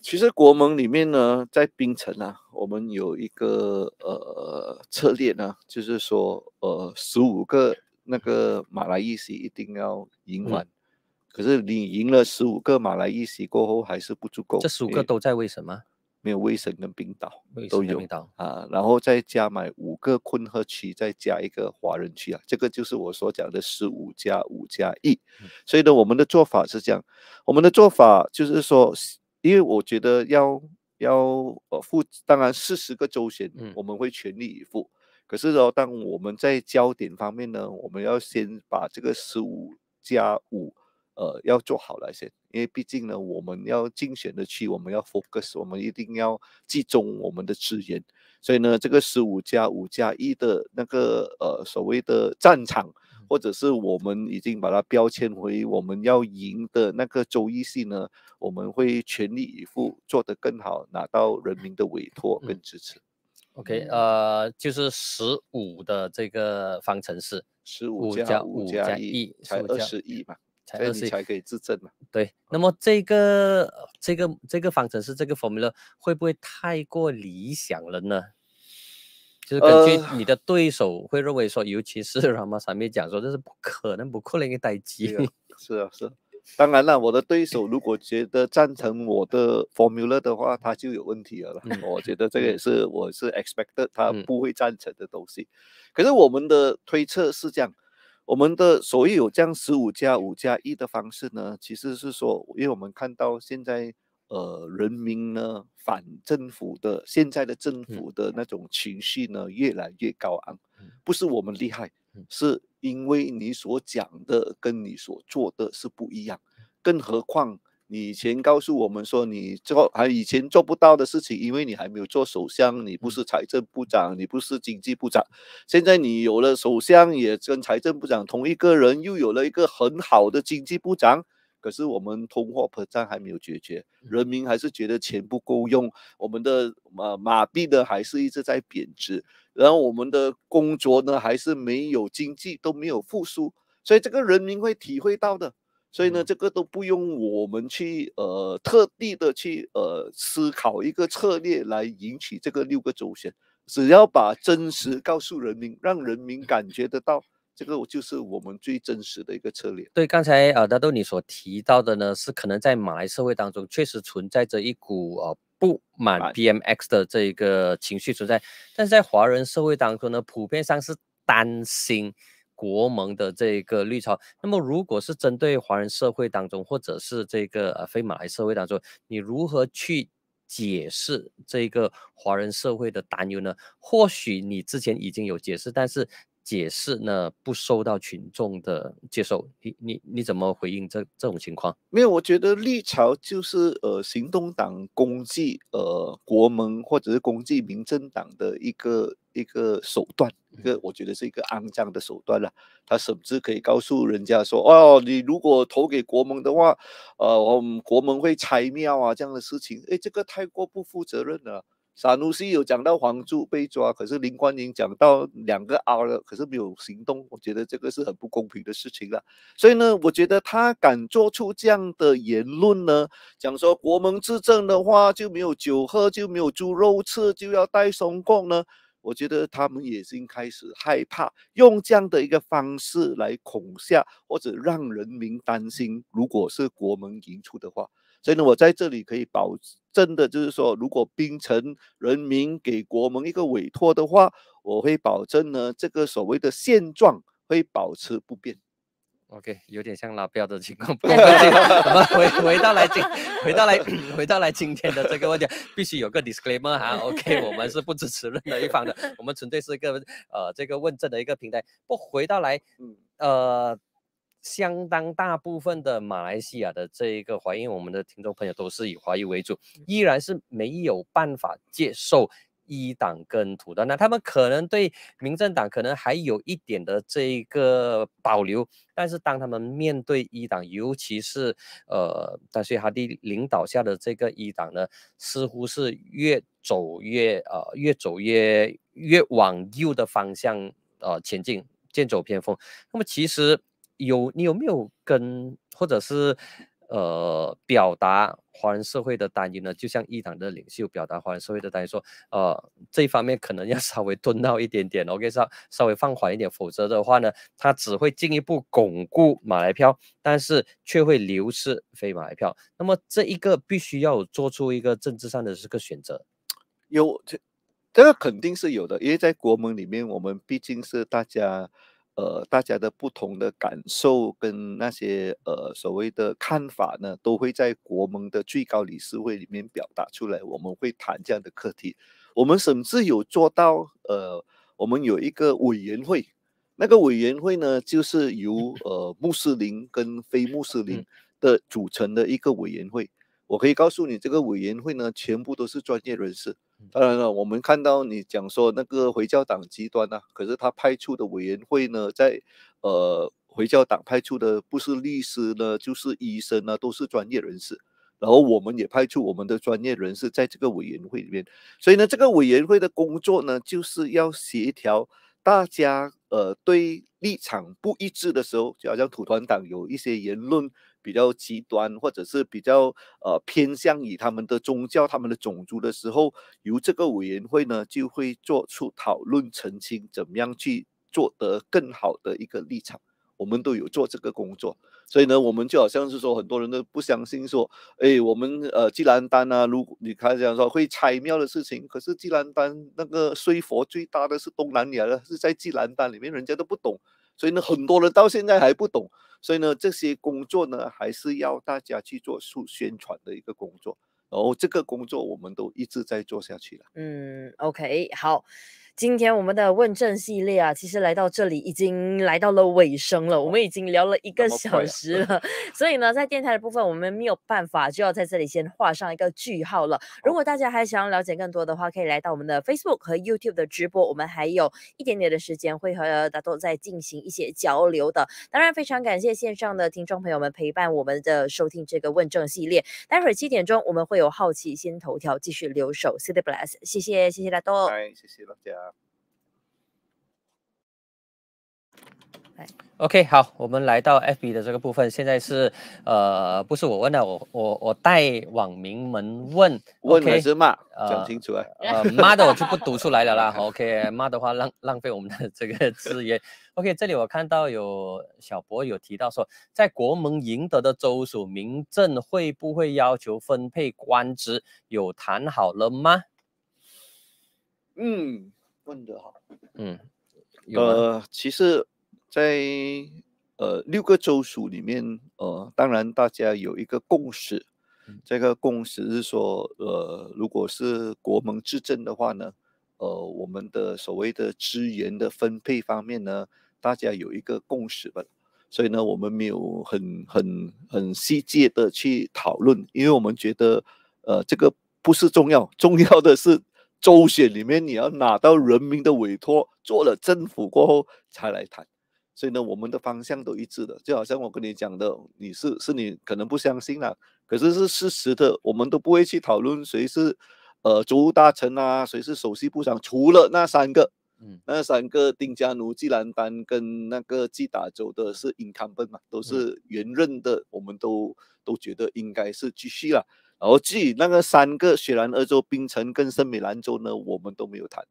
其实国盟里面呢，在冰城啊，我们有一个呃策略呢，就是说呃十五个那个马来裔一定要赢满，可是你赢了十五个马来裔过后还是不足够，这十五个都在为什么？没有威生跟冰岛都有啊，然后再加买五个混合区，再加一个华人区啊，这个就是我所讲的十五加五加一，所以呢，我们的做法是这样，我们的做法就是说。因为我觉得要要呃付，当然四十个周选，嗯，我们会全力以赴。可是哦，当我们在焦点方面呢，我们要先把这个十五加五，呃，要做好来先。因为毕竟呢，我们要竞选的区，我们要 focus，我们一定要集中我们的资源。所以呢，这个十五加五加一的那个呃所谓的战场。或者是我们已经把它标签回我们要赢的那个周易系呢？我们会全力以赴做得更好，拿到人民的委托跟支持。OK，呃，就是十五的这个方程式，十五加五加一才二十一嘛，才二十才可以自证嘛。对，那么这个这个这个方程式这个 formula 会不会太过理想了呢？就是根据你的对手会认为说，尤其是他们上面讲说，这是不可能、不可能给待机。是啊，是。当然了，我的对手如果觉得赞成我的 formula 的话，他就有问题了。我觉得这个也是我是 expected，他不会赞成的东西。可是我们的推测是这样，我们的所谓有这样十五加五加一的方式呢，其实是说，因为我们看到现在。呃，人民呢，反政府的，现在的政府的那种情绪呢，越来越高昂。不是我们厉害，是因为你所讲的跟你所做的是不一样。更何况你以前告诉我们说你做还以前做不到的事情，因为你还没有做首相，你不是财政部长，你不是经济部长。现在你有了首相，也跟财政部长同一个人，又有了一个很好的经济部长。可是我们通货膨胀还没有解决，人民还是觉得钱不够用。我们的呃马币呢还是一直在贬值，然后我们的工作呢还是没有经济都没有复苏，所以这个人民会体会到的。所以呢，这个都不用我们去呃特地的去呃思考一个策略来引起这个六个周旋，只要把真实告诉人民，让人民感觉得到。这个就是我们最真实的一个策略。对，刚才呃，大豆你所提到的呢，是可能在马来社会当中确实存在着一股啊不满 B M X 的这个情绪存在，但在华人社会当中呢，普遍上是担心国盟的这个绿潮，那么，如果是针对华人社会当中，或者是这个呃非马来社会当中，你如何去解释这个华人社会的担忧呢？或许你之前已经有解释，但是。解释呢不受到群众的接受，你你你怎么回应这这种情况？没有，我觉得立潮就是呃行动党攻击呃国盟或者是攻击民政党的一个一个手段，一个我觉得是一个肮脏的手段了。他甚至可以告诉人家说，哦，你如果投给国盟的话，呃，我们国盟会拆庙啊这样的事情，哎，这个太过不负责任了。萨努西有讲到黄柱被抓，可是林冠英讲到两个 R 了，可是没有行动。我觉得这个是很不公平的事情了。所以呢，我觉得他敢做出这样的言论呢，讲说国门执政的话就没有酒喝，就没有猪肉吃，就要代松贡呢。我觉得他们已经开始害怕，用这样的一个方式来恐吓或者让人民担心，如果是国门赢出的话。所以呢，我在这里可以保。真的就是说，如果冰城人民给国盟一个委托的话，我会保证呢，这个所谓的现状会保持不变。OK，有点像拉票的情况。回回到来今，回到来 回到来今天的这个问题，必须有个 disclaimer 哈。OK，我们是不支持任何一方的，我们纯粹是一个呃这个问政的一个平台。不，回到来，呃。相当大部分的马来西亚的这一个华裔，我们的听众朋友都是以华裔为主，依然是没有办法接受一党跟土的。那他们可能对民政党可能还有一点的这一个保留，但是当他们面对一党，尤其是呃，但是哈地领导下的这个一党呢，似乎是越走越呃，越走越越往右的方向呃前进，剑走偏锋。那么其实。有你有没有跟或者是呃表达华人社会的担忧呢？就像一党的领袖表达华人社会的担忧，说呃这一方面可能要 稍微蹲到一点点，OK，稍稍微放缓一点，否则的话呢，他只会进一步巩固马来票，但是却会流失非马来票。那么这一个必须要做出一个政治上的这个选择，有这这个肯定是有的，因为在国盟里面，我们毕竟是大家。呃，大家的不同的感受跟那些呃所谓的看法呢，都会在国盟的最高理事会里面表达出来。我们会谈这样的课题。我们甚至有做到，呃，我们有一个委员会，那个委员会呢，就是由呃穆斯林跟非穆斯林的组成的一个委员会。我可以告诉你，这个委员会呢，全部都是专业人士。当然了，我们看到你讲说那个回教党极端啊，可是他派出的委员会呢，在呃回教党派出的不是律师呢，就是医生呢，都是专业人士。然后我们也派出我们的专业人士在这个委员会里面。所以呢，这个委员会的工作呢，就是要协调大家呃对立场不一致的时候，就好像土团党有一些言论。比较极端，或者是比较呃偏向于他们的宗教、他们的种族的时候，由这个委员会呢就会做出讨论、澄清，怎么样去做得更好的一个立场。我们都有做这个工作，所以呢，我们就好像是说，很多人都不相信说，哎，我们呃，祭兰丹啊，如果你看这样说会拆庙的事情，可是祭兰丹那个衰佛最大的是东南亚的，是在祭兰丹里面，人家都不懂。所以呢，很多人到现在还不懂，所以呢，这些工作呢，还是要大家去做宣宣传的一个工作，然后这个工作我们都一直在做下去了。嗯，OK，好。今天我们的问政系列啊，其实来到这里已经来到了尾声了，我们已经聊了一个小时了，所以呢，在电台的部分我们没有办法，就要在这里先画上一个句号了。如果大家还想要了解更多的话，可以来到我们的 Facebook 和 YouTube 的直播，我们还有一点点的时间会和大家都在进行一些交流的。当然，非常感谢线上的听众朋友们陪伴我们的收听这个问政系列。待会儿七点钟，我们会有好奇心头条继续留守。City Bless，谢谢谢谢大家，谢谢大家。O K，好，我们来到 F B 的这个部分，现在是，呃，不是我问的，我我我代网民们问，问还是骂，讲清楚啊，呃，骂的我就不读出来了啦，O K，骂的话浪浪费我们的这个资源，O K，这里我看到有小博有提到说，在国盟赢得的州属民政会不会要求分配官职，有谈好了吗？嗯，问得好，嗯，呃，其实。在呃六个州属里面，呃，当然大家有一个共识，这个共识是说，呃，如果是国盟执政的话呢，呃，我们的所谓的资源的分配方面呢，大家有一个共识吧。所以呢，我们没有很很很细节的去讨论，因为我们觉得，呃，这个不是重要，重要的是周选里面你要拿到人民的委托，做了政府过后才来谈。所以呢，我们的方向都一致的，就好像我跟你讲的，你是是你可能不相信啦，可是是事实的，我们都不会去讨论谁是，呃，国务大臣啊，谁是首席部长，除了那三个，嗯，那三个丁家奴、季兰丹跟那个季达州的是 incumbent 嘛，都是原任的，我们都都觉得应该是继续了。至于那个三个雪兰莪州、槟城跟森美兰州呢，我们都没有谈。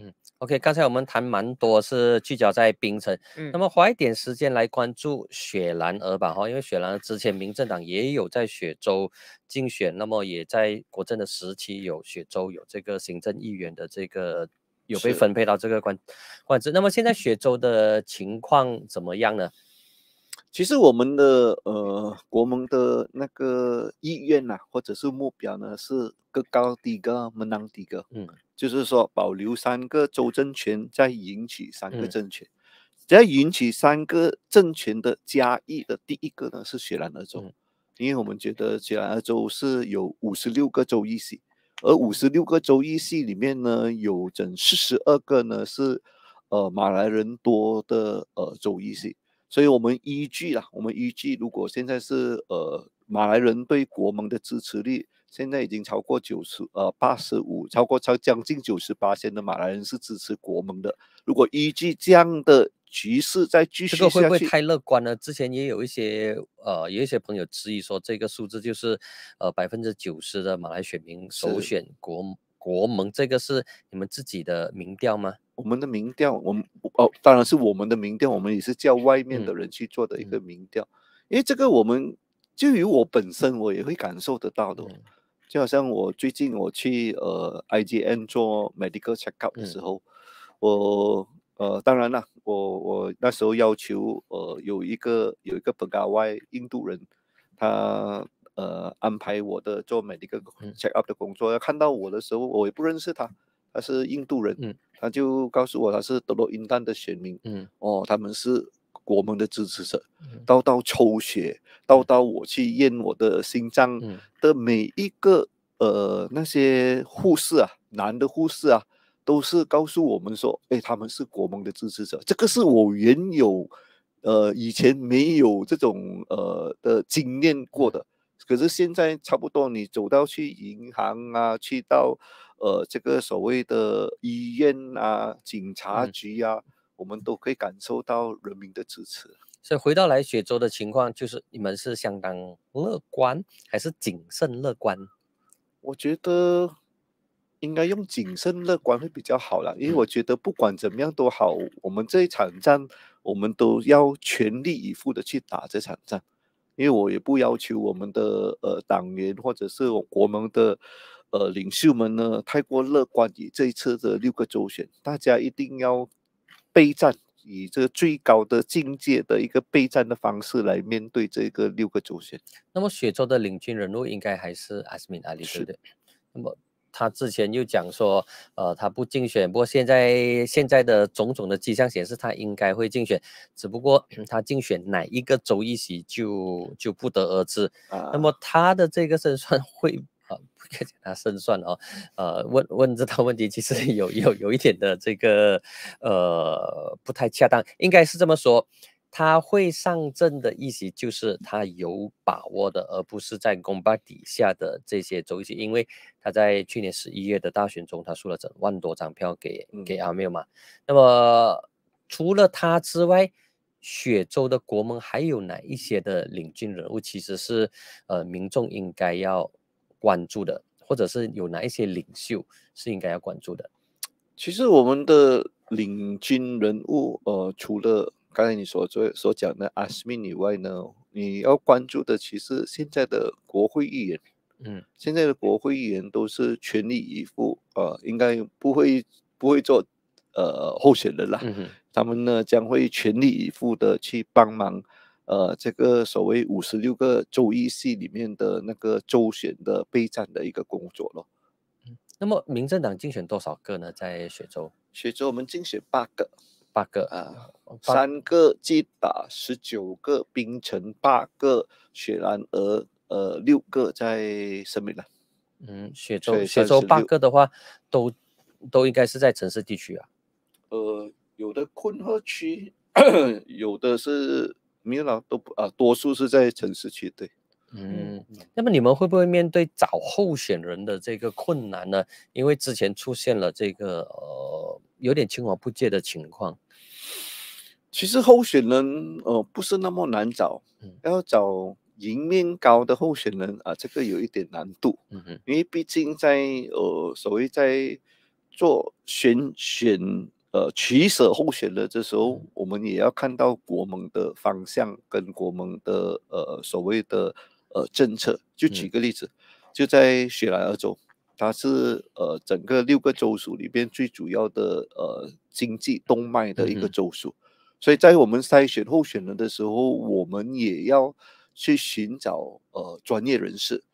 嗯，OK，刚才我们谈蛮多，是聚焦在冰城。嗯，那么花一点时间来关注雪兰莪吧，哈，因为雪兰之前民政党也有在雪州竞选，那么也在国政的时期有雪州有这个行政议员的这个有被分配到这个关管制。那么现在雪州的情况怎么样呢？其实我们的呃国盟的那个意愿呐，或者是目标呢，是更高的个，门当的个，嗯。就是说，保留三个州政权，再引起三个政权。只要引起三个政权的加益的第一个呢是雪兰莪州，因为我们觉得雪兰莪州是有五十六个州议席，而五十六个州议席里面呢有整四十二个呢是，呃马来人多的呃州议席，所以我们依据啦，我们依据如果现在是呃马来人对国盟的支持率。现在已经超过九十呃八十五，超过超将近九十八千的马来人是支持国盟的。如果依据这样的局势再继续下去，这个会不会太乐观了？之前也有一些呃有一些朋友质疑说，这个数字就是呃百分之九十的马来选民首选国国盟，这个是你们自己的民调吗？我们的民调，我们哦，当然是我们的民调，我们也是叫外面的人去做的一个民调，因为这个我们就于我本身我也会感受得到的。就好像我最近我去呃 I G N 做 medical check up 的时候，我呃当然了，我我那时候要求呃有一个有一个本 a 外印度人，他呃安排我的做 medical check up 的工作，要看到我的时候我也不认识他，他是印度人，他就告诉我他是德罗伊丹的选民，哦他们是。国盟的支持者，到到抽血，到到我去验我的心脏的每一个呃那些护士啊，男的护士啊，都是告诉我们说，哎，他们是国盟的支持者，这个是我原有呃以前没有这种呃的经验过的，可是现在差不多，你走到去银行啊，去到呃这个所谓的医院啊，警察局啊。我们都可以感受到人民的支持，所以回到来雪州的情况，就是你们是相当乐观，还是谨慎乐观？我觉得应该用谨慎乐观会比较好啦，因为我觉得不管怎么样都好，我们这一场战，我们都要全力以赴的去打这场战。因为我也不要求我们的呃党员或者是我们的呃领袖们呢太过乐观，于这一次的六个周选，大家一定要。备战，以这个最高的境界的一个备战的方式来面对这个六个州选。那么，雪州的领军人物应该还是阿斯敏阿里，对不对？那么，他之前又讲说，呃，他不竞选。不过，现在现在的种种的迹象显示，他应该会竞选，只不过 他竞选哪一个州一席，就就不得而知。那么，他的这个胜算 会？啊，不要讲他胜算哦，呃，问问这套问题，其实有有有一点的这个呃不太恰当，应该是这么说，他会上阵的意思就是他有把握的，而不是在公巴底下的这些周期，因为他在去年十一月的大选中，他输了整万多张票给给阿米嘛。那么除了他之外，雪州的国盟还有哪一些的领军人物？其实是呃民众应该要。关注的，或者是有哪一些领袖是应该要关注的？其实我们的领军人物，呃，除了刚才你所做所讲的阿斯敏以外呢，你要关注的其实现在的国会议员，嗯，现在的国会议员都是全力以赴，呃，应该不会不会做，呃，候选人啦，他们呢将会全力以赴的去帮忙。呃，这个所谓五十六个州议系里面的那个州选的备战的一个工作咯。嗯，那么民政党竞选多少个呢？在雪州？雪州我们竞选八个，八个啊，三个基打，十九个冰城，八个雪兰莪，呃，六个在森美兰。嗯，雪州雪州八个的话，都都应该是在城市地区啊。呃，有的昆河区，有的是。有老都不啊，多数是在城市区，对。嗯，那么你们会不会面对找候选人的这个困难呢？因为之前出现了这个呃有点青黄不接的情况。其实候选人呃不是那么难找，要找赢面高的候选人啊，这个有一点难度。嗯哼，因为毕竟在呃所谓在做选选。呃，取舍候选人的时候，我们也要看到国盟的方向跟国盟的呃所谓的呃政策。就举个例子，就在雪兰莪州，它是呃整个六个州属里边最主要的呃经济动脉的一个州属，所以在我们筛选候选人的时候，我们也要去寻找呃专业人士，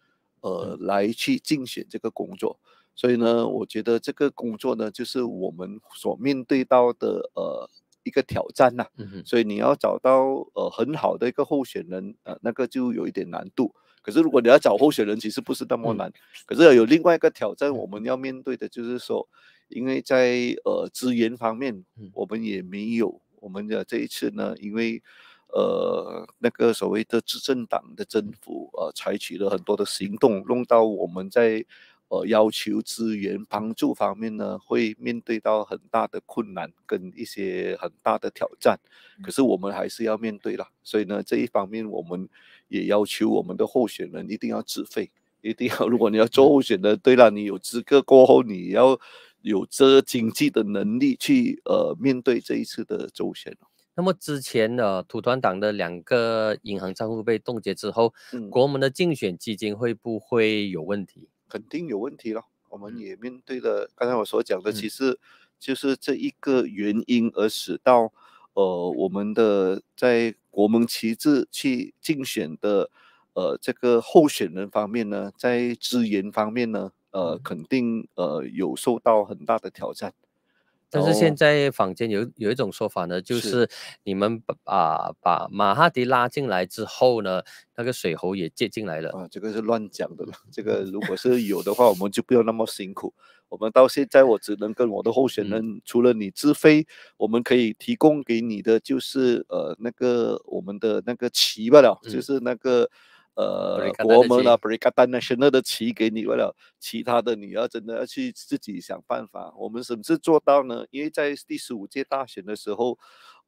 呃来去竞选这个工作。所以呢，我觉得这个工作呢，就是我们所面对到的呃一个挑战呐。嗯。所以你要找到呃很好的一个候选人，呃那个就有一点难度。可是如果你要找候选人，其实不是那么难。可是有另外一个挑战，我们要面对的就是说，因为在呃资源方面，我们也没有我们的这一次呢，因为呃那个所谓的执政党的政府呃采取了很多的行动，弄到我们在。呃，要求资源帮助方面呢，会面对到很大的困难跟一些很大的挑战，可是我们还是要面对了。所以呢，这一方面我们也要求我们的候选人一定要自费，一定要如果你要做候选的，对了，你有资格过后，你要有这经济的能力去呃面对这一次的周选。那么之前呢，土团党的两个银行账户被冻结之后，国门的竞选基金会不会有问题？肯定有问题了，我们也面对了刚才我所讲的，其实就是这一个原因而使到，呃，我们的在国门旗帜去竞选的，呃，这个候选人方面呢，在资源方面呢，呃，肯定呃有受到很大的挑战。但是现在坊间有有一种说法呢，就是你们把把马哈迪拉进来之后呢，那个水猴也借进来了啊，这个是乱讲的。了。这个如果是有的话，我们就不要那么辛苦。我们到现在，我只能跟我的候选人，除了你自费，我们可以提供给你的就是呃，那个我们的那个旗罢了，就是那个。呃，国门啊，布里卡丹那什那的旗给你，为了其他的你要真的要去自己想办法。我们甚至是做到呢？因为在第十五届大选的时候，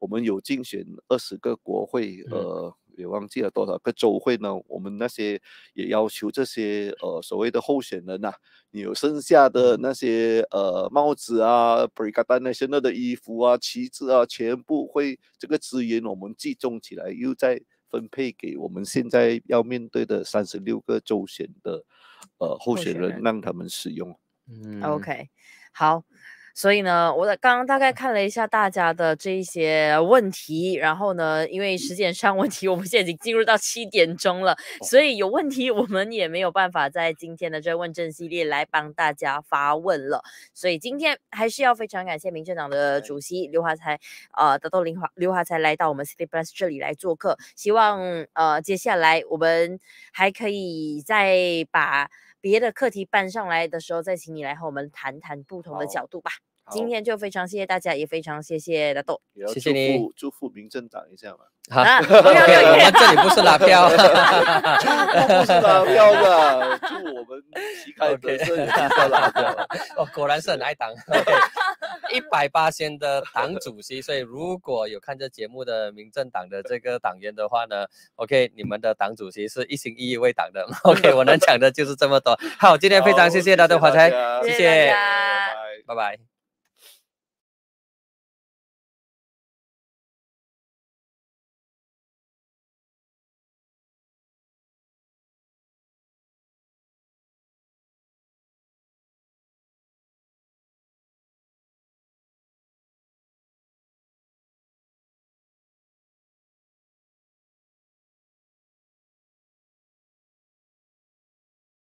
我们有竞选二十个国会，呃，也忘记了多少个州会呢？我们那些也要求这些呃所谓的候选人呐，你剩下的那些呃帽子啊，布里卡丹那什那的衣服啊、旗帜啊，全部会这个资源我们集中起来，又在。分配给我们现在要面对的三十六个州选的呃候选人，让他们使用。嗯，OK，好。所以呢，我刚刚大概看了一下大家的这一些问题，然后呢，因为时间上问题，我们现在已经进入到七点钟了，所以有问题我们也没有办法在今天的这问政系列来帮大家发问了。所以今天还是要非常感谢民政党的主席刘华才，呃，得到林华刘华才来到我们 CityPlus 这里来做客，希望呃接下来我们还可以再把。别的课题搬上来的时候，再请你来和我们谈谈不同的角度吧。今天就非常谢谢大家，也非常谢谢大豆，谢谢你，祝福民政党一下嘛。好，我们这里不是拉票，不是拉票的，祝我们旗开得胜，拉票哦，果然是来党，一百八千的党主席，所以如果有看这节目的民政党的这个党员的话呢，OK，你们的党主席是一心一意为党的。OK，我能讲的就是这么多。好，今天非常谢谢大豆发财，谢谢，拜拜。